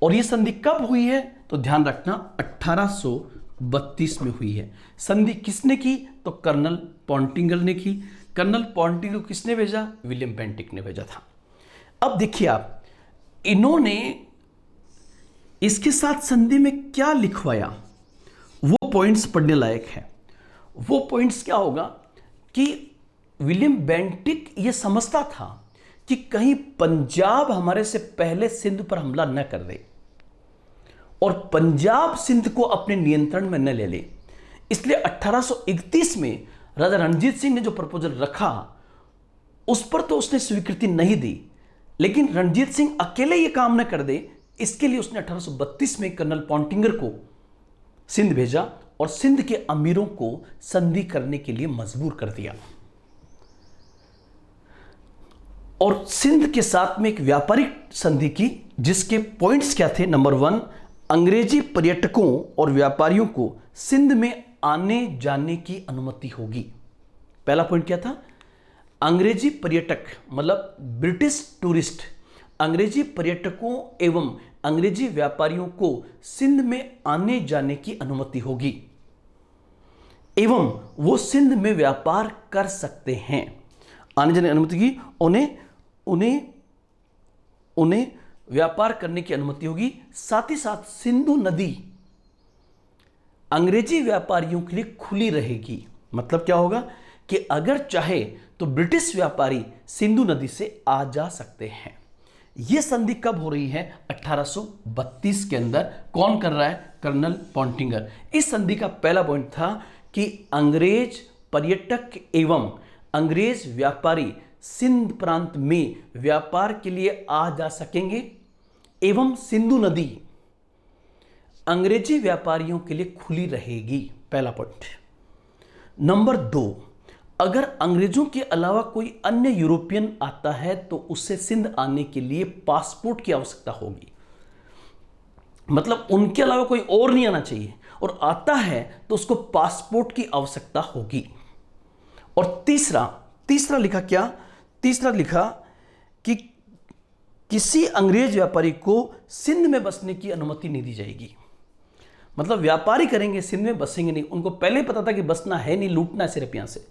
और यह संधि कब हुई है तो ध्यान रखना 1832 में हुई है संधि किसने की तो कर्नल पॉन्टिंगल ने की कर्नल पॉन्टिंगल किसने भेजा विलियम बेंटिक ने भेजा था अब देखिए आप इन्होंने इसके साथ संधि में क्या लिखवाया वो पॉइंट्स पढ़ने लायक है वो पॉइंट्स क्या होगा कि विलियम बेंटिक ये समझता था कि कहीं पंजाब हमारे से पहले सिंध पर हमला न कर दे और पंजाब सिंध को अपने नियंत्रण में न ले ले इसलिए 1831 में राजा रणजीत सिंह ने जो प्रपोजल रखा उस पर तो उसने स्वीकृति नहीं दी लेकिन रणजीत सिंह अकेले ये काम न कर दे इसके लिए उसने 1832 में कर्नल पॉन्टिंगर को सिंध भेजा और सिंध के अमीरों को संधि करने के लिए मजबूर कर दिया और सिंध के साथ में एक व्यापारिक संधि की जिसके पॉइंट्स क्या थे नंबर वन अंग्रेजी पर्यटकों और व्यापारियों को सिंध में आने जाने की अनुमति होगी पहला पॉइंट क्या था अंग्रेजी पर्यटक मतलब ब्रिटिश टूरिस्ट अंग्रेजी पर्यटकों एवं अंग्रेजी व्यापारियों को सिंध में आने जाने की अनुमति होगी एवं वो सिंध में व्यापार कर सकते हैं आने जाने की अनुमति की उन्हें उन्हें उन्हें व्यापार करने की अनुमति होगी साथ ही साथ सिंधु नदी अंग्रेजी व्यापारियों के लिए खुली रहेगी मतलब क्या होगा कि अगर चाहे तो ब्रिटिश व्यापारी सिंधु नदी से आ जा सकते हैं यह संधि कब हो रही है 1832 के अंदर कौन कर रहा है कर्नल पॉन्टिंगर इस संधि का पहला पॉइंट था कि अंग्रेज पर्यटक एवं अंग्रेज व्यापारी सिंध प्रांत में व्यापार के लिए आ जा सकेंगे एवं सिंधु नदी अंग्रेजी व्यापारियों के लिए खुली रहेगी पहला पॉइंट नंबर दो अगर अंग्रेजों के अलावा कोई अन्य यूरोपियन आता है तो उससे सिंध आने के लिए पासपोर्ट की आवश्यकता होगी मतलब उनके अलावा कोई और नहीं आना चाहिए और आता है तो उसको पासपोर्ट की आवश्यकता होगी और तीसरा तीसरा लिखा क्या तीसरा लिखा कि किसी अंग्रेज व्यापारी को सिंध में बसने की अनुमति नहीं दी जाएगी मतलब व्यापारी करेंगे सिंध में बसेंगे नहीं उनको पहले पता था कि बसना है नहीं लूटना है सिर्फ यहां से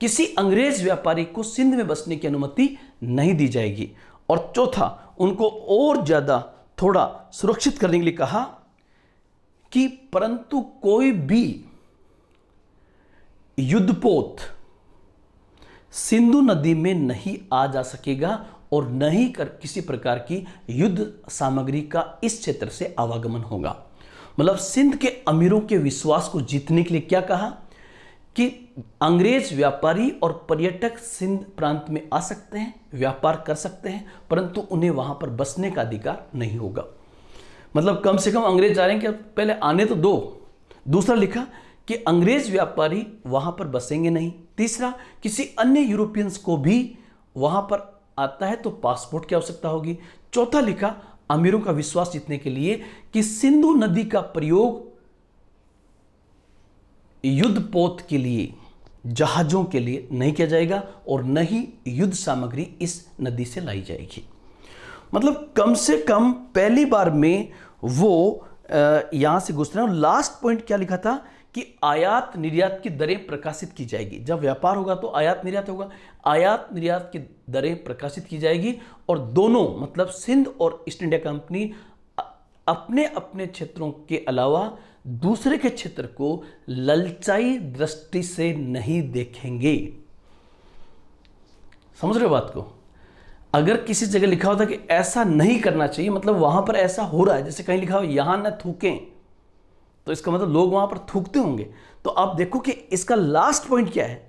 किसी अंग्रेज व्यापारी को सिंध में बसने की अनुमति नहीं दी जाएगी और चौथा उनको और ज़्यादा थोड़ा सुरक्षित करने के लिए कहा कि परंतु कोई भी युद्धपोत सिंधु नदी में नहीं आ जा सकेगा और न ही कर किसी प्रकार की युद्ध सामग्री का इस क्षेत्र से आवागमन होगा मतलब सिंध के अमीरों के विश्वास को जीतने के लिए क्या कहा कि अंग्रेज व्यापारी और पर्यटक सिंध प्रांत में आ सकते हैं व्यापार कर सकते हैं परंतु उन्हें वहां पर बसने का अधिकार नहीं होगा मतलब कम से कम अंग्रेज जा रहे हैं कि पहले आने तो दो दूसरा लिखा कि अंग्रेज व्यापारी वहां पर बसेंगे नहीं तीसरा किसी अन्य यूरोपियंस को भी वहां पर आता है तो पासपोर्ट की आवश्यकता होगी चौथा लिखा अमीरों का विश्वास जीतने के लिए कि सिंधु नदी का प्रयोग युद्ध पोत के लिए जहाज़ों के लिए नहीं किया जाएगा और न ही युद्ध सामग्री इस नदी से लाई जाएगी मतलब कम से कम पहली बार में वो यहां से गुजरे और लास्ट पॉइंट क्या लिखा था कि आयात निर्यात की दरें प्रकाशित की जाएगी जब व्यापार होगा तो आयात निर्यात होगा आयात निर्यात की दरें प्रकाशित की जाएगी और दोनों मतलब सिंध और ईस्ट इंडिया कंपनी अपने अपने क्षेत्रों के अलावा दूसरे के क्षेत्र को ललचाई दृष्टि से नहीं देखेंगे समझ रहे हो बात को अगर किसी जगह लिखा होता कि ऐसा नहीं करना चाहिए मतलब वहां पर ऐसा हो रहा है जैसे कहीं लिखा हो यहां ना थूकें तो इसका मतलब लोग वहां पर थूकते होंगे तो आप देखो कि इसका लास्ट पॉइंट क्या है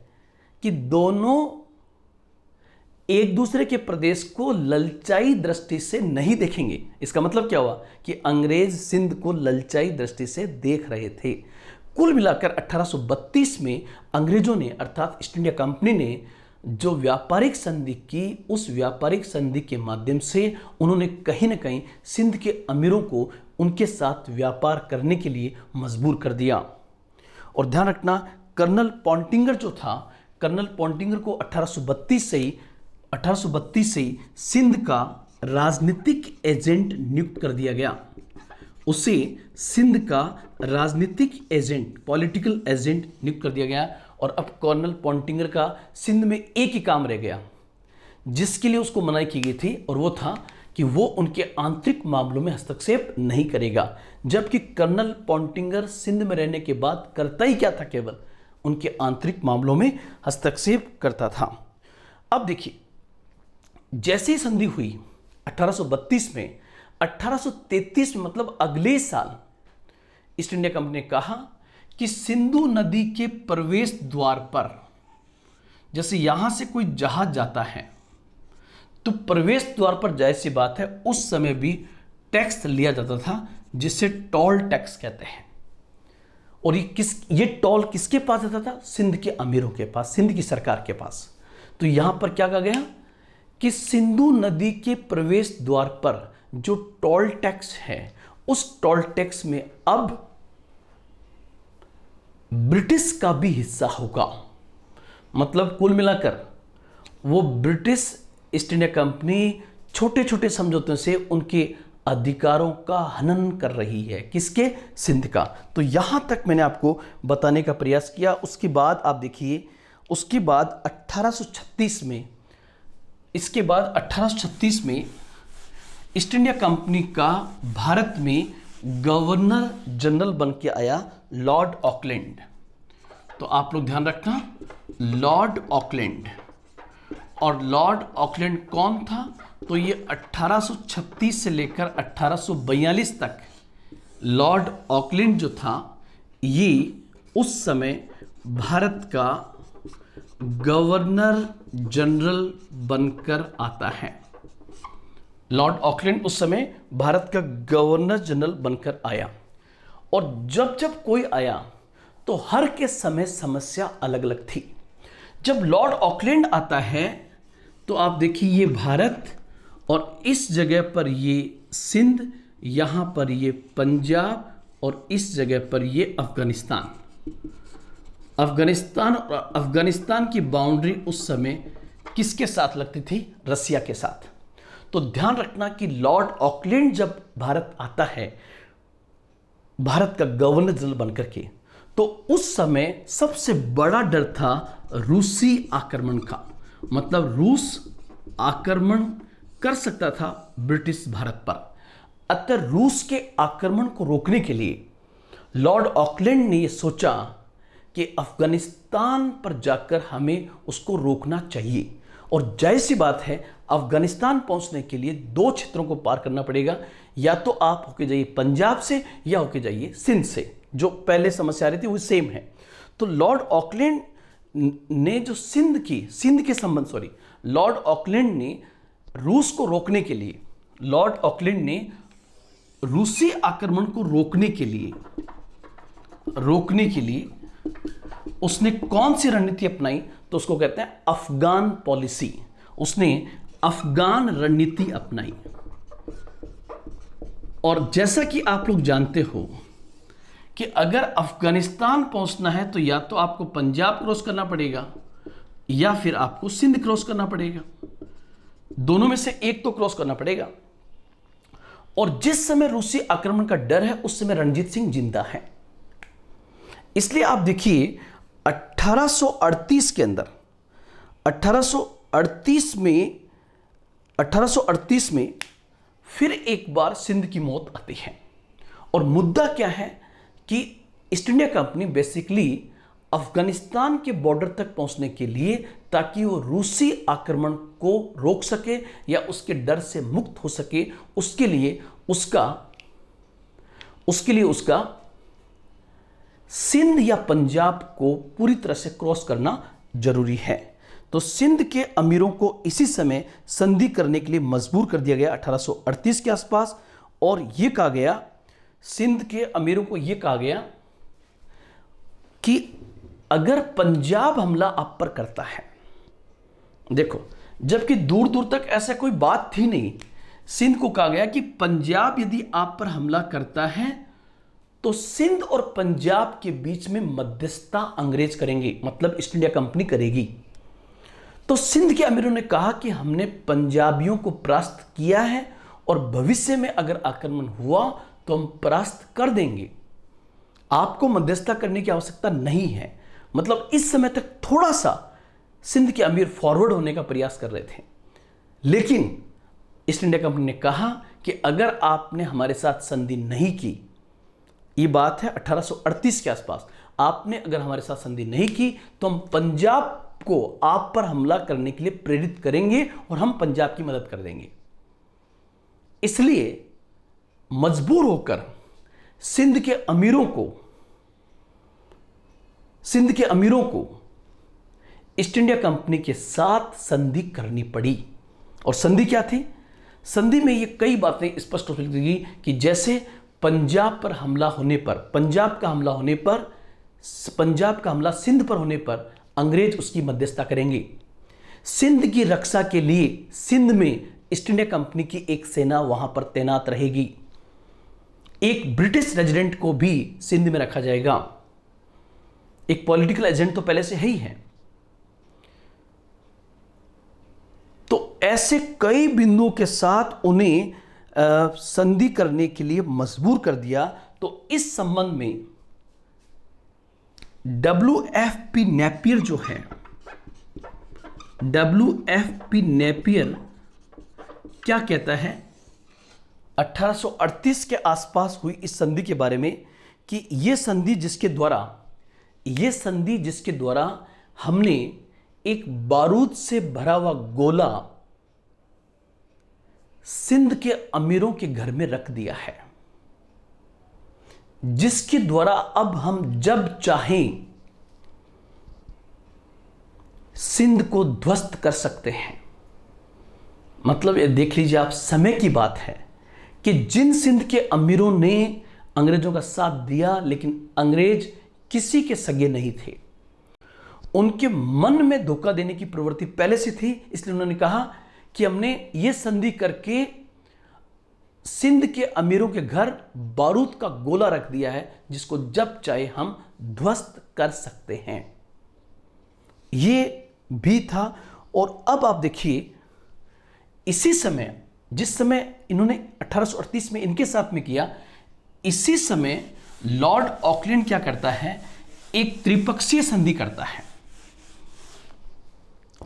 कि दोनों एक दूसरे के प्रदेश को ललचाई दृष्टि से नहीं देखेंगे इसका मतलब क्या हुआ कि अंग्रेज सिंध को ललचाई दृष्टि से देख रहे थे कुल मिलाकर 1832 में अंग्रेजों ने अर्थात ईस्ट इंडिया कंपनी ने जो व्यापारिक संधि की उस व्यापारिक संधि के माध्यम से उन्होंने कहीं ना कहीं सिंध के अमीरों को उनके साथ व्यापार करने के लिए मजबूर कर दिया और ध्यान रखना कर्नल पॉन्टिंगर जो था कर्नल पॉन्टिंगर को 1832 से ही अठारह से सिंध का राजनीतिक एजेंट नियुक्त कर दिया गया उसे सिंध का राजनीतिक एजेंट पॉलिटिकल एजेंट नियुक्त कर दिया गया और अब कर्नल पॉन्टिंगर का सिंध में एक ही काम रह गया जिसके लिए उसको मनाई की गई थी और वो था कि वो उनके आंतरिक मामलों में हस्तक्षेप नहीं करेगा जबकि कर्नल पॉन्टिंगर सिंध में रहने के बाद करता ही क्या था केवल उनके आंतरिक मामलों में हस्तक्षेप करता था अब देखिए जैसे ही संधि हुई 1832 में 1833 में मतलब अगले साल ईस्ट इंडिया कंपनी ने कहा कि सिंधु नदी के प्रवेश द्वार पर जैसे यहां से कोई जहाज जाता है तो प्रवेश द्वार पर जैसी बात है उस समय भी टैक्स लिया जाता था जिसे टोल टैक्स कहते हैं और ये किस ये टोल किसके पास जाता था सिंध के अमीरों के पास सिंध की सरकार के पास तो यहां पर क्या कहा गया कि सिंधु नदी के प्रवेश द्वार पर जो टोल टैक्स है उस टोल टैक्स में अब ब्रिटिश का भी हिस्सा होगा मतलब कुल मिलाकर वो ब्रिटिश ईस्ट इंडिया कंपनी छोटे छोटे समझौतों से उनके अधिकारों का हनन कर रही है किसके सिंध का तो यहां तक मैंने आपको बताने का प्रयास किया उसके बाद आप देखिए उसके बाद 1836 में इसके बाद 1836 में ईस्ट इंडिया कंपनी का भारत में गवर्नर जनरल बन के आया लॉर्ड ऑकलैंड तो आप लोग ध्यान रखना लॉर्ड ऑकलैंड और लॉर्ड ऑकलैंड कौन था तो ये 1836 से लेकर 1842 तक लॉर्ड ऑकलैंड जो था ये उस समय भारत का गवर्नर जनरल बनकर आता है लॉर्ड ऑकलैंड उस समय भारत का गवर्नर जनरल बनकर आया और जब जब कोई आया तो हर के समय समस्या अलग अलग थी जब लॉर्ड ऑकलैंड आता है तो आप देखिए ये भारत और इस जगह पर ये सिंध यहां पर ये पंजाब और इस जगह पर ये अफ़गानिस्तान अफगानिस्तान और अफगानिस्तान की बाउंड्री उस समय किसके साथ लगती थी रसिया के साथ तो ध्यान रखना कि लॉर्ड ऑकलैंड जब भारत आता है भारत का गवर्नर जनरल बनकर के तो उस समय सबसे बड़ा डर था रूसी आक्रमण का मतलब रूस आक्रमण कर सकता था ब्रिटिश भारत पर अतः रूस के आक्रमण को रोकने के लिए लॉर्ड ऑकलैंड ने यह सोचा कि अफ़गानिस्तान पर जाकर हमें उसको रोकना चाहिए और जाहिर सी बात है अफ़गानिस्तान पहुंचने के लिए दो क्षेत्रों को पार करना पड़ेगा या तो आप होके जाइए पंजाब से या होके जाइए सिंध से जो पहले समस्या आ रही थी वो सेम है तो लॉर्ड ऑकलैंड ने जो सिंध की सिंध के संबंध सॉरी लॉर्ड ऑकलैंड ने रूस को रोकने के लिए लॉर्ड ऑकलैंड ने रूसी आक्रमण को रोकने के लिए रोकने के लिए उसने कौन सी रणनीति अपनाई तो उसको कहते हैं अफगान पॉलिसी उसने अफगान रणनीति अपनाई और जैसा कि आप लोग जानते हो कि अगर अफगानिस्तान पहुंचना है तो या तो आपको पंजाब क्रॉस करना पड़ेगा या फिर आपको सिंध क्रॉस करना पड़ेगा दोनों में से एक तो क्रॉस करना पड़ेगा और जिस समय रूसी आक्रमण का डर है उस समय रणजीत सिंह जिंदा है इसलिए आप देखिए 1838 के अंदर 1838 में 1838 में फिर एक बार सिंध की मौत आती है और मुद्दा क्या है कि East India Company basically Afghanistan के बॉर्डर तक पहुंचने के लिए ताकि वो रूसी आक्रमण को रोक सके या उसके डर से मुक्त हो सके उसके लिए उसका उसके लिए उसका सिंध या पंजाब को पूरी तरह से क्रॉस करना जरूरी है तो सिंध के अमीरों को इसी समय संधि करने के लिए मजबूर कर दिया गया 1838 के आसपास और यह कहा गया सिंध के अमीरों को यह कहा गया कि अगर पंजाब हमला आप पर करता है देखो जबकि दूर दूर तक ऐसा कोई बात थी नहीं सिंध को कहा गया कि पंजाब यदि आप पर हमला करता है तो सिंध और पंजाब के बीच में मध्यस्थता अंग्रेज करेंगे मतलब ईस्ट इंडिया कंपनी करेगी तो सिंध के अमीरों ने कहा कि हमने पंजाबियों को परास्त किया है और भविष्य में अगर आक्रमण हुआ तो हम परास्त कर देंगे आपको मध्यस्थता करने की आवश्यकता नहीं है मतलब इस समय तक थोड़ा सा सिंध के अमीर फॉरवर्ड होने का प्रयास कर रहे थे लेकिन ईस्ट इंडिया कंपनी ने कहा कि अगर आपने हमारे साथ संधि नहीं की ये बात है 1838 के आसपास आपने अगर हमारे साथ संधि नहीं की तो हम पंजाब को आप पर हमला करने के लिए प्रेरित करेंगे और हम पंजाब की मदद कर देंगे इसलिए मजबूर होकर सिंध के अमीरों को सिंध के अमीरों को ईस्ट इंडिया कंपनी के साथ संधि करनी पड़ी और संधि क्या थी संधि में ये कई बातें स्पष्ट हो चुकी थी कि जैसे पंजाब पर हमला होने पर पंजाब का हमला होने पर पंजाब का हमला सिंध पर होने पर अंग्रेज उसकी मध्यस्थता करेंगे सिंध की रक्षा के लिए सिंध में ईस्ट इंडिया कंपनी की एक सेना वहां पर तैनात रहेगी एक ब्रिटिश रेजिडेंट को भी सिंध में रखा जाएगा एक पॉलिटिकल एजेंट तो पहले से है ही है तो ऐसे कई बिंदुओं के साथ उन्हें संधि करने के लिए मजबूर कर दिया तो इस संबंध में डब्ल्यू एफ पी नेपियर जो है डब्ल्यू एफ पी नेपियर क्या कहता है 1838 के आसपास हुई इस संधि के बारे में कि यह संधि जिसके द्वारा यह संधि जिसके द्वारा हमने एक बारूद से भरा हुआ गोला सिंध के अमीरों के घर में रख दिया है जिसके द्वारा अब हम जब चाहें सिंध को ध्वस्त कर सकते हैं मतलब ये देख लीजिए आप समय की बात है कि जिन सिंध के अमीरों ने अंग्रेजों का साथ दिया लेकिन अंग्रेज किसी के सगे नहीं थे उनके मन में धोखा देने की प्रवृत्ति पहले से थी इसलिए उन्होंने कहा कि हमने ये संधि करके सिंध के अमीरों के घर बारूद का गोला रख दिया है जिसको जब चाहे हम ध्वस्त कर सकते हैं ये भी था और अब आप देखिए इसी समय जिस समय इन्होंने 1838 में इनके साथ में किया इसी समय लॉर्ड ऑकलैंड क्या करता है एक त्रिपक्षीय संधि करता है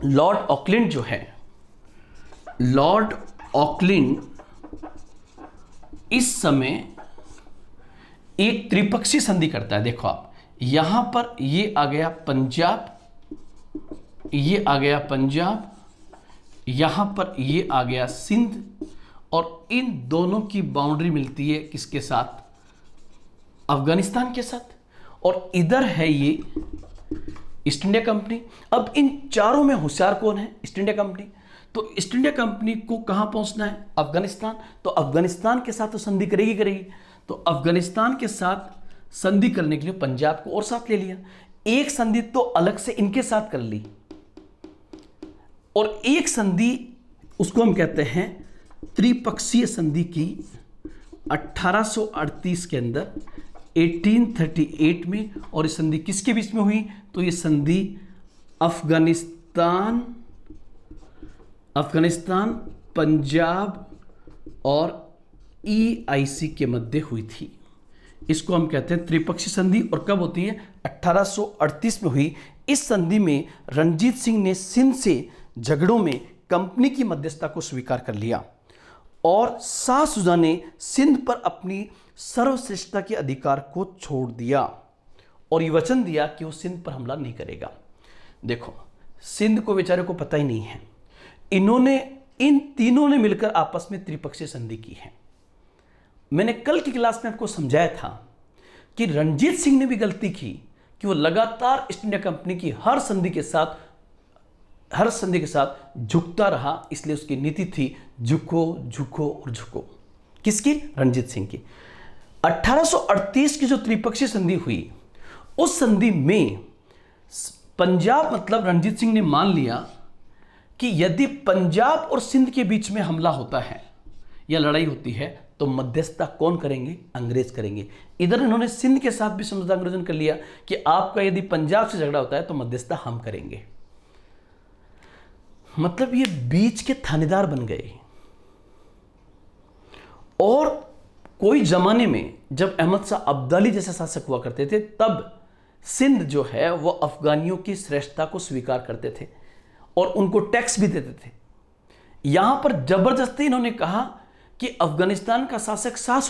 लॉर्ड ऑकलैंड जो है लॉर्ड ऑकलैंड इस समय एक त्रिपक्षीय संधि करता है देखो आप यहां पर ये आ गया पंजाब ये आ गया पंजाब यहां पर ये आ गया सिंध और इन दोनों की बाउंड्री मिलती है किसके साथ अफगानिस्तान के साथ और इधर है ये ईस्ट इंडिया कंपनी अब इन चारों में होशियार कौन है ईस्ट इंडिया कंपनी तो ईस्ट इंडिया कंपनी को कहाँ पहुँचना है अफगानिस्तान तो अफगानिस्तान के साथ तो संधि करेगी करेगी तो अफगानिस्तान के साथ संधि करने के लिए पंजाब को और साथ ले लिया एक संधि तो अलग से इनके साथ कर ली और एक संधि उसको हम कहते हैं त्रिपक्षीय संधि की 1838 के अंदर 1838 में और ये संधि किसके बीच में हुई तो ये संधि अफगानिस्तान अफगानिस्तान पंजाब और ईआईसी e के मध्य हुई थी इसको हम कहते हैं त्रिपक्षीय संधि और कब होती है 1838 में हुई इस संधि में रणजीत सिंह ने सिंध से झगड़ों में कंपनी की मध्यस्थता को स्वीकार कर लिया और शाह सुजा ने सिंध पर अपनी सर्वश्रेष्ठता के अधिकार को छोड़ दिया और ये वचन दिया कि वो सिंध पर हमला नहीं करेगा देखो सिंध को बेचारे को पता ही नहीं है इन्होंने इन तीनों ने मिलकर आपस में त्रिपक्षीय संधि की है मैंने कल की क्लास में आपको समझाया था कि रणजीत सिंह ने भी गलती की कि वो लगातार ईस्ट इंडिया कंपनी की हर संधि के साथ हर संधि के साथ झुकता रहा इसलिए उसकी नीति थी झुको झुको और झुको किसकी रणजीत सिंह की 1838 की जो त्रिपक्षीय संधि हुई उस संधि में पंजाब मतलब रणजीत सिंह ने मान लिया कि यदि पंजाब और सिंध के बीच में हमला होता है या लड़ाई होती है तो मध्यस्थता कौन करेंगे अंग्रेज करेंगे इधर इन्होंने सिंध के साथ भी समझौता अंग्रेजन कर लिया कि आपका यदि पंजाब से झगड़ा होता है तो मध्यस्थता हम करेंगे मतलब ये बीच के थानेदार बन गए और कोई जमाने में जब अहमद शाह अब्दाली जैसे शासक हुआ करते थे तब सिंध जो है वो अफगानियों की श्रेष्ठता को स्वीकार करते थे और उनको टैक्स भी देते थे यहां पर जबरदस्ती इन्होंने कहा कि अफगानिस्तान का शासक शाह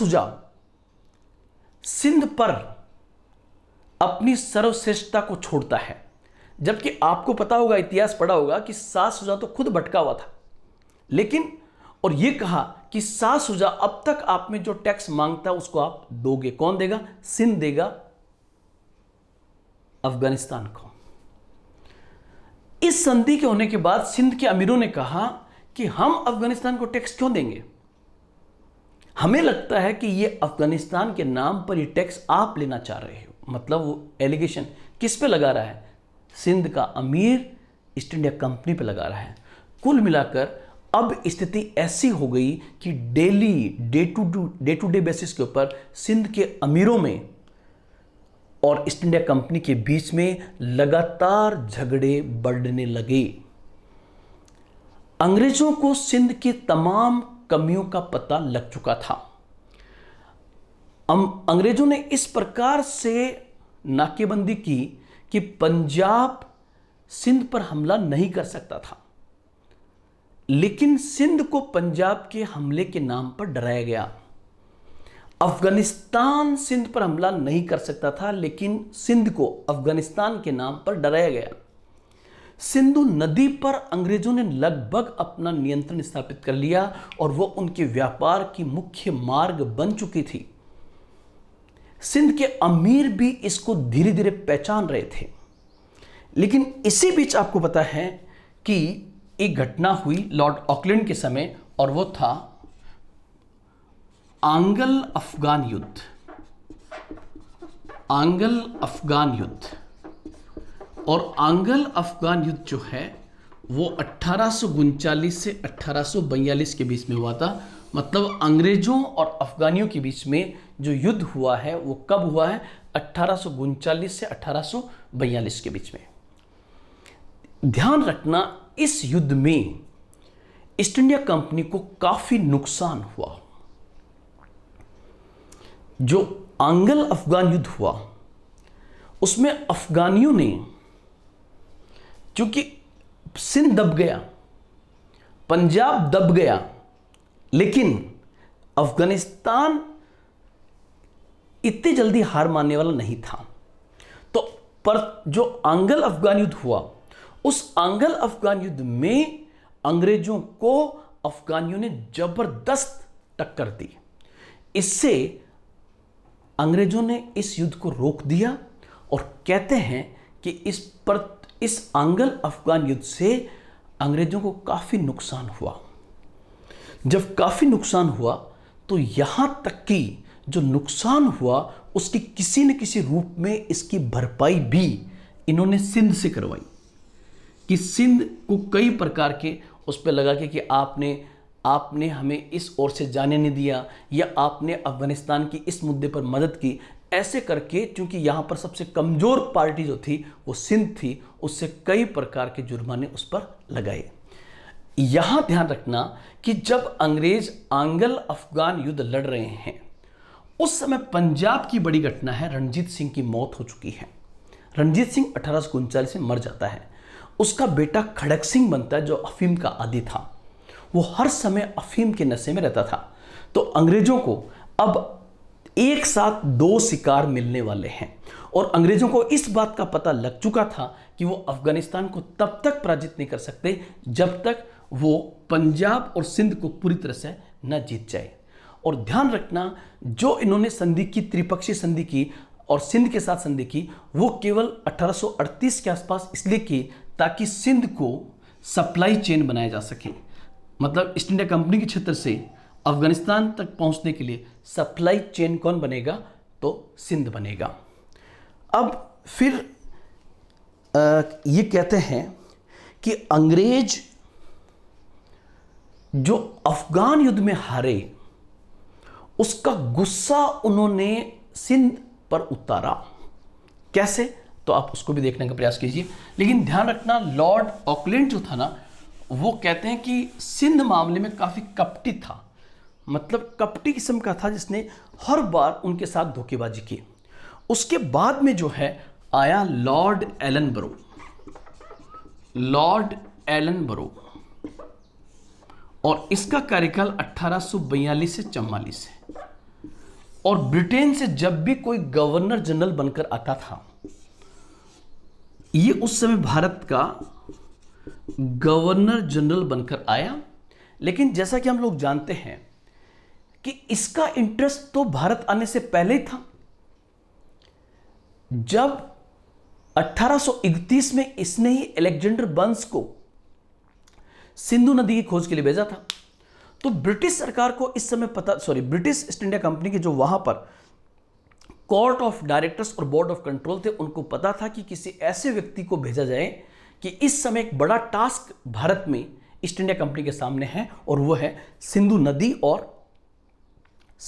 सिंध पर अपनी सर्वश्रेष्ठता को छोड़ता है जबकि आपको पता होगा इतिहास पढ़ा होगा कि शाह सुजा तो खुद भटका हुआ था लेकिन और यह कहा कि शाह सुजा अब तक आप में जो टैक्स मांगता है उसको आप दोगे कौन देगा सिंध देगा अफगानिस्तान को इस संधि के होने के बाद सिंध के अमीरों ने कहा कि हम अफगानिस्तान को टैक्स क्यों देंगे हमें लगता है कि ये अफगानिस्तान के नाम पर ये टैक्स आप लेना चाह रहे हो मतलब वो एलिगेशन किस पे लगा रहा है सिंध का अमीर ईस्ट इंडिया कंपनी पे लगा रहा है कुल मिलाकर अब स्थिति ऐसी हो गई कि daily day to day to day basis के ऊपर सिंध के अमीरों में और ईस्ट इंडिया कंपनी के बीच में लगातार झगड़े बढ़ने लगे अंग्रेजों को सिंध की तमाम कमियों का पता लग चुका था अं- अंग्रेजों ने इस प्रकार से नाकेबंदी की कि पंजाब सिंध पर हमला नहीं कर सकता था लेकिन सिंध को पंजाब के हमले के नाम पर डराया गया अफगानिस्तान सिंध पर हमला नहीं कर सकता था लेकिन सिंध को अफगानिस्तान के नाम पर डराया गया सिंधु नदी पर अंग्रेजों ने लगभग अपना नियंत्रण स्थापित कर लिया और वह उनके व्यापार की मुख्य मार्ग बन चुकी थी सिंध के अमीर भी इसको धीरे धीरे पहचान रहे थे लेकिन इसी बीच आपको पता है कि एक घटना हुई लॉर्ड ऑकलैंड के समय और वो था आंगल अफगान युद्ध आंगल अफगान युद्ध और आंगल अफगान युद्ध जो है वो अट्ठारह से अट्ठारह के बीच में हुआ था मतलब अंग्रेजों और अफगानियों के बीच में जो युद्ध हुआ है वो कब हुआ है अट्ठारह से अट्ठारह के बीच में ध्यान रखना इस युद्ध में ईस्ट इंडिया कंपनी को काफ़ी नुकसान हुआ जो आंगल अफगान युद्ध हुआ उसमें अफगानियों ने चूंकि सिंध दब गया पंजाब दब गया लेकिन अफगानिस्तान इतनी जल्दी हार मानने वाला नहीं था तो पर जो आंगल अफगान युद्ध हुआ उस आंगल अफगान युद्ध में अंग्रेजों को अफगानियों ने जबरदस्त टक्कर दी इससे अंग्रेजों ने इस युद्ध को रोक दिया और कहते हैं कि इस पर इस आंगल अफगान युद्ध से अंग्रेजों को काफ़ी नुकसान हुआ जब काफ़ी नुकसान हुआ तो यहाँ तक कि जो नुकसान हुआ उसकी किसी न किसी रूप में इसकी भरपाई भी इन्होंने सिंध से करवाई कि सिंध को कई प्रकार के उस पर लगा के कि आपने आपने हमें इस ओर से जाने नहीं दिया या आपने अफगानिस्तान की इस मुद्दे पर मदद की ऐसे करके क्योंकि यहाँ पर सबसे कमज़ोर पार्टी जो थी वो सिंध थी उससे कई प्रकार के जुर्माने उस पर लगाए यहाँ ध्यान रखना कि जब अंग्रेज आंगल अफगान युद्ध लड़ रहे हैं उस समय पंजाब की बड़ी घटना है रणजीत सिंह की मौत हो चुकी है रणजीत सिंह अठारह में मर जाता है उसका बेटा खड़क सिंह बनता है जो अफीम का आदि था वो हर समय अफीम के नशे में रहता था तो अंग्रेजों को अब एक साथ दो शिकार मिलने वाले हैं और अंग्रेजों को इस बात का पता लग चुका था कि वो अफगानिस्तान को तब तक पराजित नहीं कर सकते जब तक वो पंजाब और सिंध को पूरी तरह से न जीत जाए और ध्यान रखना जो इन्होंने संधि की त्रिपक्षीय संधि की और सिंध के साथ संधि की वो केवल 1838 के आसपास इसलिए की ताकि सिंध को सप्लाई चेन बनाया जा सके मतलब ईस्ट इंडिया कंपनी के क्षेत्र से अफगानिस्तान तक पहुंचने के लिए सप्लाई चेन कौन बनेगा तो सिंध बनेगा अब फिर आ, ये कहते हैं कि अंग्रेज जो अफगान युद्ध में हारे उसका गुस्सा उन्होंने सिंध पर उतारा कैसे तो आप उसको भी देखने का प्रयास कीजिए लेकिन ध्यान रखना लॉर्ड ऑकलैंड जो था ना वो कहते हैं कि सिंध मामले में काफ़ी कपटी था मतलब कपटी किस्म का था जिसने हर बार उनके साथ धोखेबाजी की उसके बाद में जो है आया Lord Ellenborough Lord Ellenborough और इसका कार्यकाल 1842 से चौवालीस है और ब्रिटेन से जब भी कोई गवर्नर जनरल बनकर आता था ये उस समय भारत का गवर्नर जनरल बनकर आया लेकिन जैसा कि हम लोग जानते हैं कि इसका इंटरेस्ट तो भारत आने से पहले ही था जब 1831 में इसने ही एलेक्जेंडर बंस को सिंधु नदी की खोज के लिए भेजा था तो ब्रिटिश सरकार को इस समय पता sorry British East India Company के जो वहां पर कोर्ट ऑफ डायरेक्टर्स और बोर्ड ऑफ कंट्रोल थे उनको पता था कि किसी ऐसे व्यक्ति को भेजा जाए कि इस समय एक बड़ा टास्क भारत में ईस्ट इंडिया कंपनी के सामने है और वह है सिंधु नदी और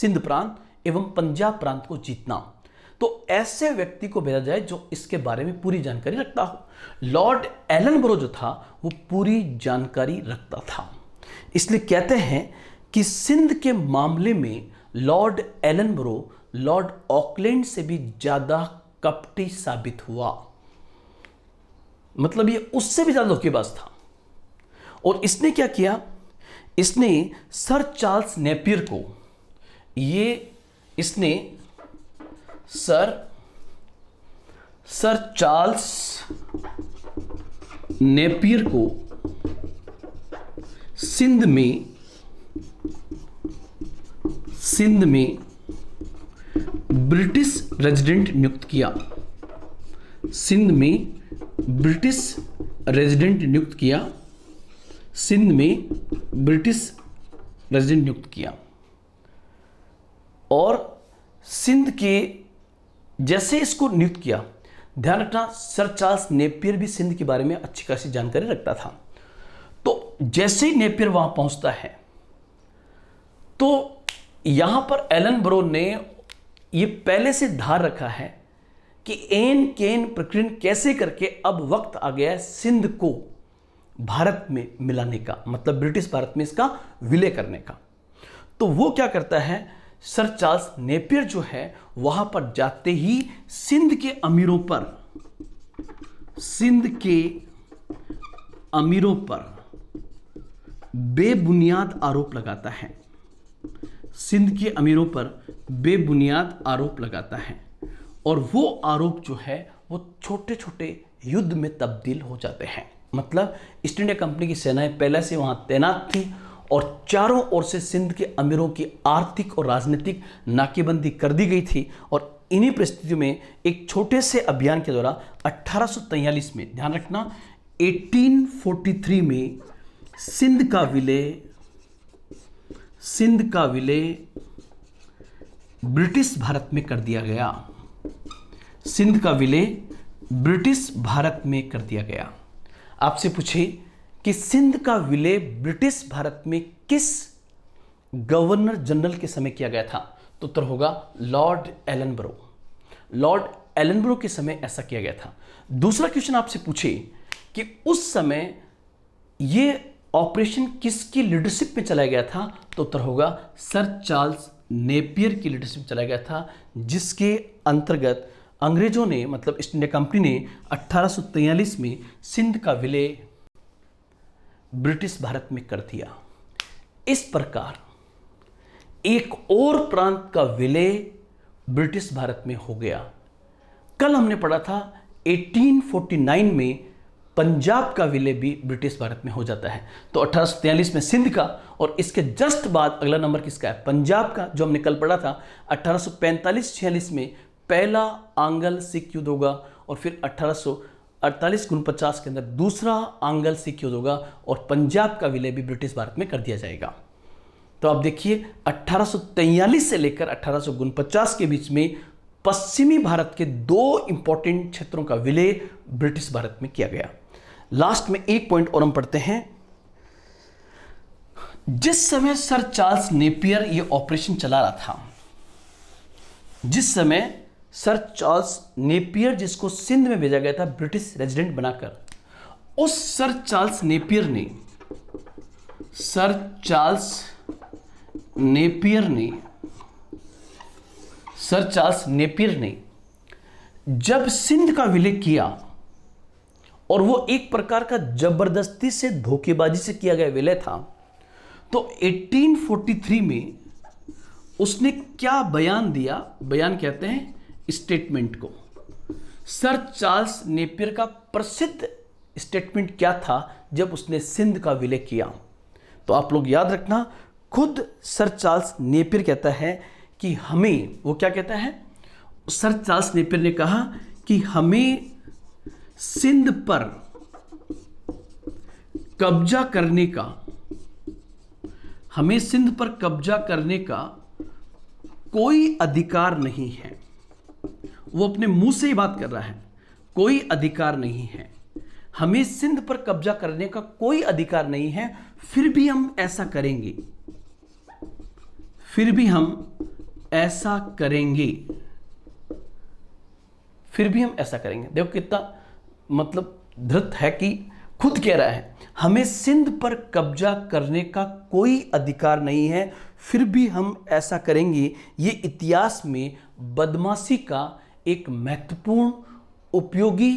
सिंध प्रांत एवं पंजाब प्रांत को जीतना तो ऐसे व्यक्ति को भेजा जाए जो इसके बारे में पूरी जानकारी रखता हो लॉर्ड एलन ब्रो जो था वो पूरी जानकारी रखता था इसलिए कहते हैं कि सिंध के मामले में Lord Ellenborough Lord Auckland से भी ज़्यादा कपटी साबित हुआ मतलब ये उससे भी ज़्यादा धोखेबाज था और इसने क्या किया इसने सर चार्ल्स नेपियर को ये इसने सर सर चार्ल्स नेपियर को सिंध में सिंध में ब्रिटिश रेजिडेंट नियुक्त किया सिंध में ब्रिटिश रेजिडेंट नियुक्त किया सिंध में ब्रिटिश रेजिडेंट नियुक्त किया और सिंध के जैसे इसको नियुक्त किया ध्यान रखना सर चार्ल्स नेपियर भी सिंध के बारे में अच्छी खासी जानकारी रखता था तो जैसे ही नेपियर वहां पहुंचता है तो यहां पर एलन ब्रो ने ये पहले से धार रखा है कि एन केन प्रकरण कैसे करके अब वक्त आ गया है सिंध को भारत में मिलाने का मतलब ब्रिटिश भारत में इसका विलय करने का तो वो क्या करता है सर चार्ल्स नेपियर जो है वहां पर जाते ही सिंध के अमीरों पर सिंध के अमीरों पर बेबुनियाद आरोप लगाता है सिंध के अमीरों पर बेबुनियाद आरोप लगाता है और वो आरोप जो है वो छोटे छोटे युद्ध में तब्दील हो जाते हैं मतलब ईस्ट इंडिया कंपनी की सेनाएं पहले से वहां तैनात थी और चारों ओर से सिंध के अमीरों की आर्थिक और राजनीतिक नाकेबंदी कर दी गई थी और इन्हीं परिस्थितियों में एक छोटे से अभियान के द्वारा अट्ठारह में ध्यान रखना 1843 में सिंध का विलय सिंध का विलय ब्रिटिश भारत में कर दिया गया सिंध का विलय ब्रिटिश भारत में कर दिया गया आपसे पूछे कि सिंध का विलय ब्रिटिश भारत में किस गवर्नर जनरल के समय किया गया था तो उत्तर होगा लॉर्ड एलनब्रो लॉर्ड एलनब्रो के समय ऐसा किया गया था दूसरा क्वेश्चन आपसे पूछे कि उस समय यह ऑपरेशन किसकी लीडरशिप में चलाया गया था तो उत्तर होगा सर चार्ल्स नेपियर की लीडरशिप चला गया था जिसके अंतर्गत अंग्रेजों ने मतलब ईस्ट इंडिया कंपनी ने 1843 में सिंध का विलय ब्रिटिश भारत में कर दिया इस प्रकार एक और प्रांत का विलय ब्रिटिश भारत में हो गया कल हमने पढ़ा था 1849 में पंजाब का विलय भी ब्रिटिश भारत में हो जाता है तो अठारह में सिंध का और इसके जस्ट बाद अगला नंबर किसका है पंजाब का जो हमने कल पढ़ा था अठारह सौ में पहला आंगल सिख युद्ध होगा और फिर अठारह सौ अड़तालीस के अंदर दूसरा आंगल सिख युद्ध होगा और पंजाब का विलय भी ब्रिटिश भारत में कर दिया जाएगा तो आप देखिए अट्ठारह से लेकर अठारह के बीच में पश्चिमी भारत के दो इंपॉर्टेंट क्षेत्रों का विलय ब्रिटिश भारत में किया गया लास्ट में एक पॉइंट और हम पढ़ते हैं जिस समय सर चार्ल्स नेपियर ये ऑपरेशन चला रहा था जिस समय सर चार्ल्स नेपियर जिसको सिंध में भेजा गया था ब्रिटिश रेजिडेंट बनाकर उस सर चार्ल्स नेपियर ने सर चार्ल्स नेपियर ने सर चार्ल्स नेपियर ने जब सिंध का विलय किया और वो एक प्रकार का जबरदस्ती से धोखेबाजी से किया गया विलय था तो 1843 में उसने क्या बयान दिया बयान कहते हैं स्टेटमेंट को सर चार्ल्स नेपियर का प्रसिद्ध स्टेटमेंट क्या था जब उसने सिंध का विलय किया तो आप लोग याद रखना खुद सर चार्ल्स नेपियर कहता है कि हमें वो क्या कहता है सर चार्ल्स नेपियर ने कहा कि हमें सिंध पर कब्जा करने का हमें सिंध पर कब्जा करने का कोई अधिकार नहीं है वो अपने मुंह से ही बात कर रहा है कोई अधिकार नहीं है हमें सिंध पर कब्जा करने का कोई अधिकार नहीं है फिर भी हम ऐसा करेंगे फिर भी हम ऐसा करेंगे फिर भी हम ऐसा करेंगे देखो कितना मतलब धृत है कि खुद कह रहा है हमें सिंध पर कब्जा करने का कोई अधिकार नहीं है फिर भी हम ऐसा करेंगे ये इतिहास में बदमाशी का एक महत्वपूर्ण उपयोगी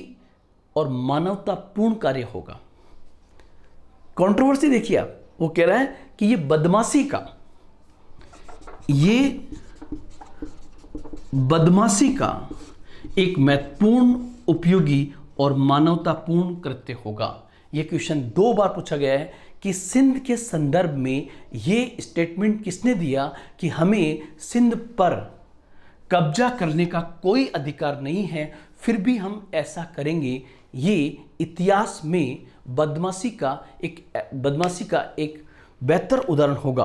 और मानवतापूर्ण कार्य होगा कंट्रोवर्सी देखिए आप वो कह रहा है कि ये बदमाशी का ये बदमाशी का एक महत्वपूर्ण उपयोगी और मानवतापूर्ण कृत्य होगा यह क्वेश्चन दो बार पूछा गया है कि सिंध के संदर्भ में ये स्टेटमेंट किसने दिया कि हमें सिंध पर कब्जा करने का कोई अधिकार नहीं है फिर भी हम ऐसा करेंगे ये इतिहास में बदमाशी का एक बदमाशी का एक बेहतर उदाहरण होगा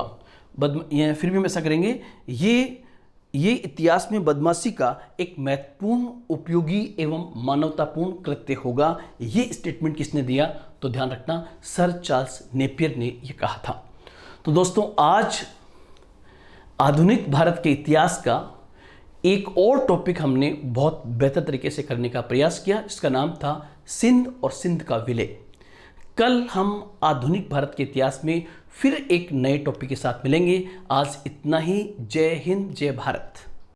बदमा फिर भी हम ऐसा करेंगे ये ये इतिहास में बदमाशी का एक महत्वपूर्ण उपयोगी एवं मानवतापूर्ण कृत्य होगा ये स्टेटमेंट किसने दिया तो ध्यान रखना सर चार्ल्स नेपियर ने यह कहा था तो दोस्तों आज आधुनिक भारत के इतिहास का एक और टॉपिक हमने बहुत बेहतर तरीके से करने का प्रयास किया जिसका नाम था सिंध और सिंध का विलय कल हम आधुनिक भारत के इतिहास में फिर एक नए टॉपिक के साथ मिलेंगे आज इतना ही जय हिंद जय भारत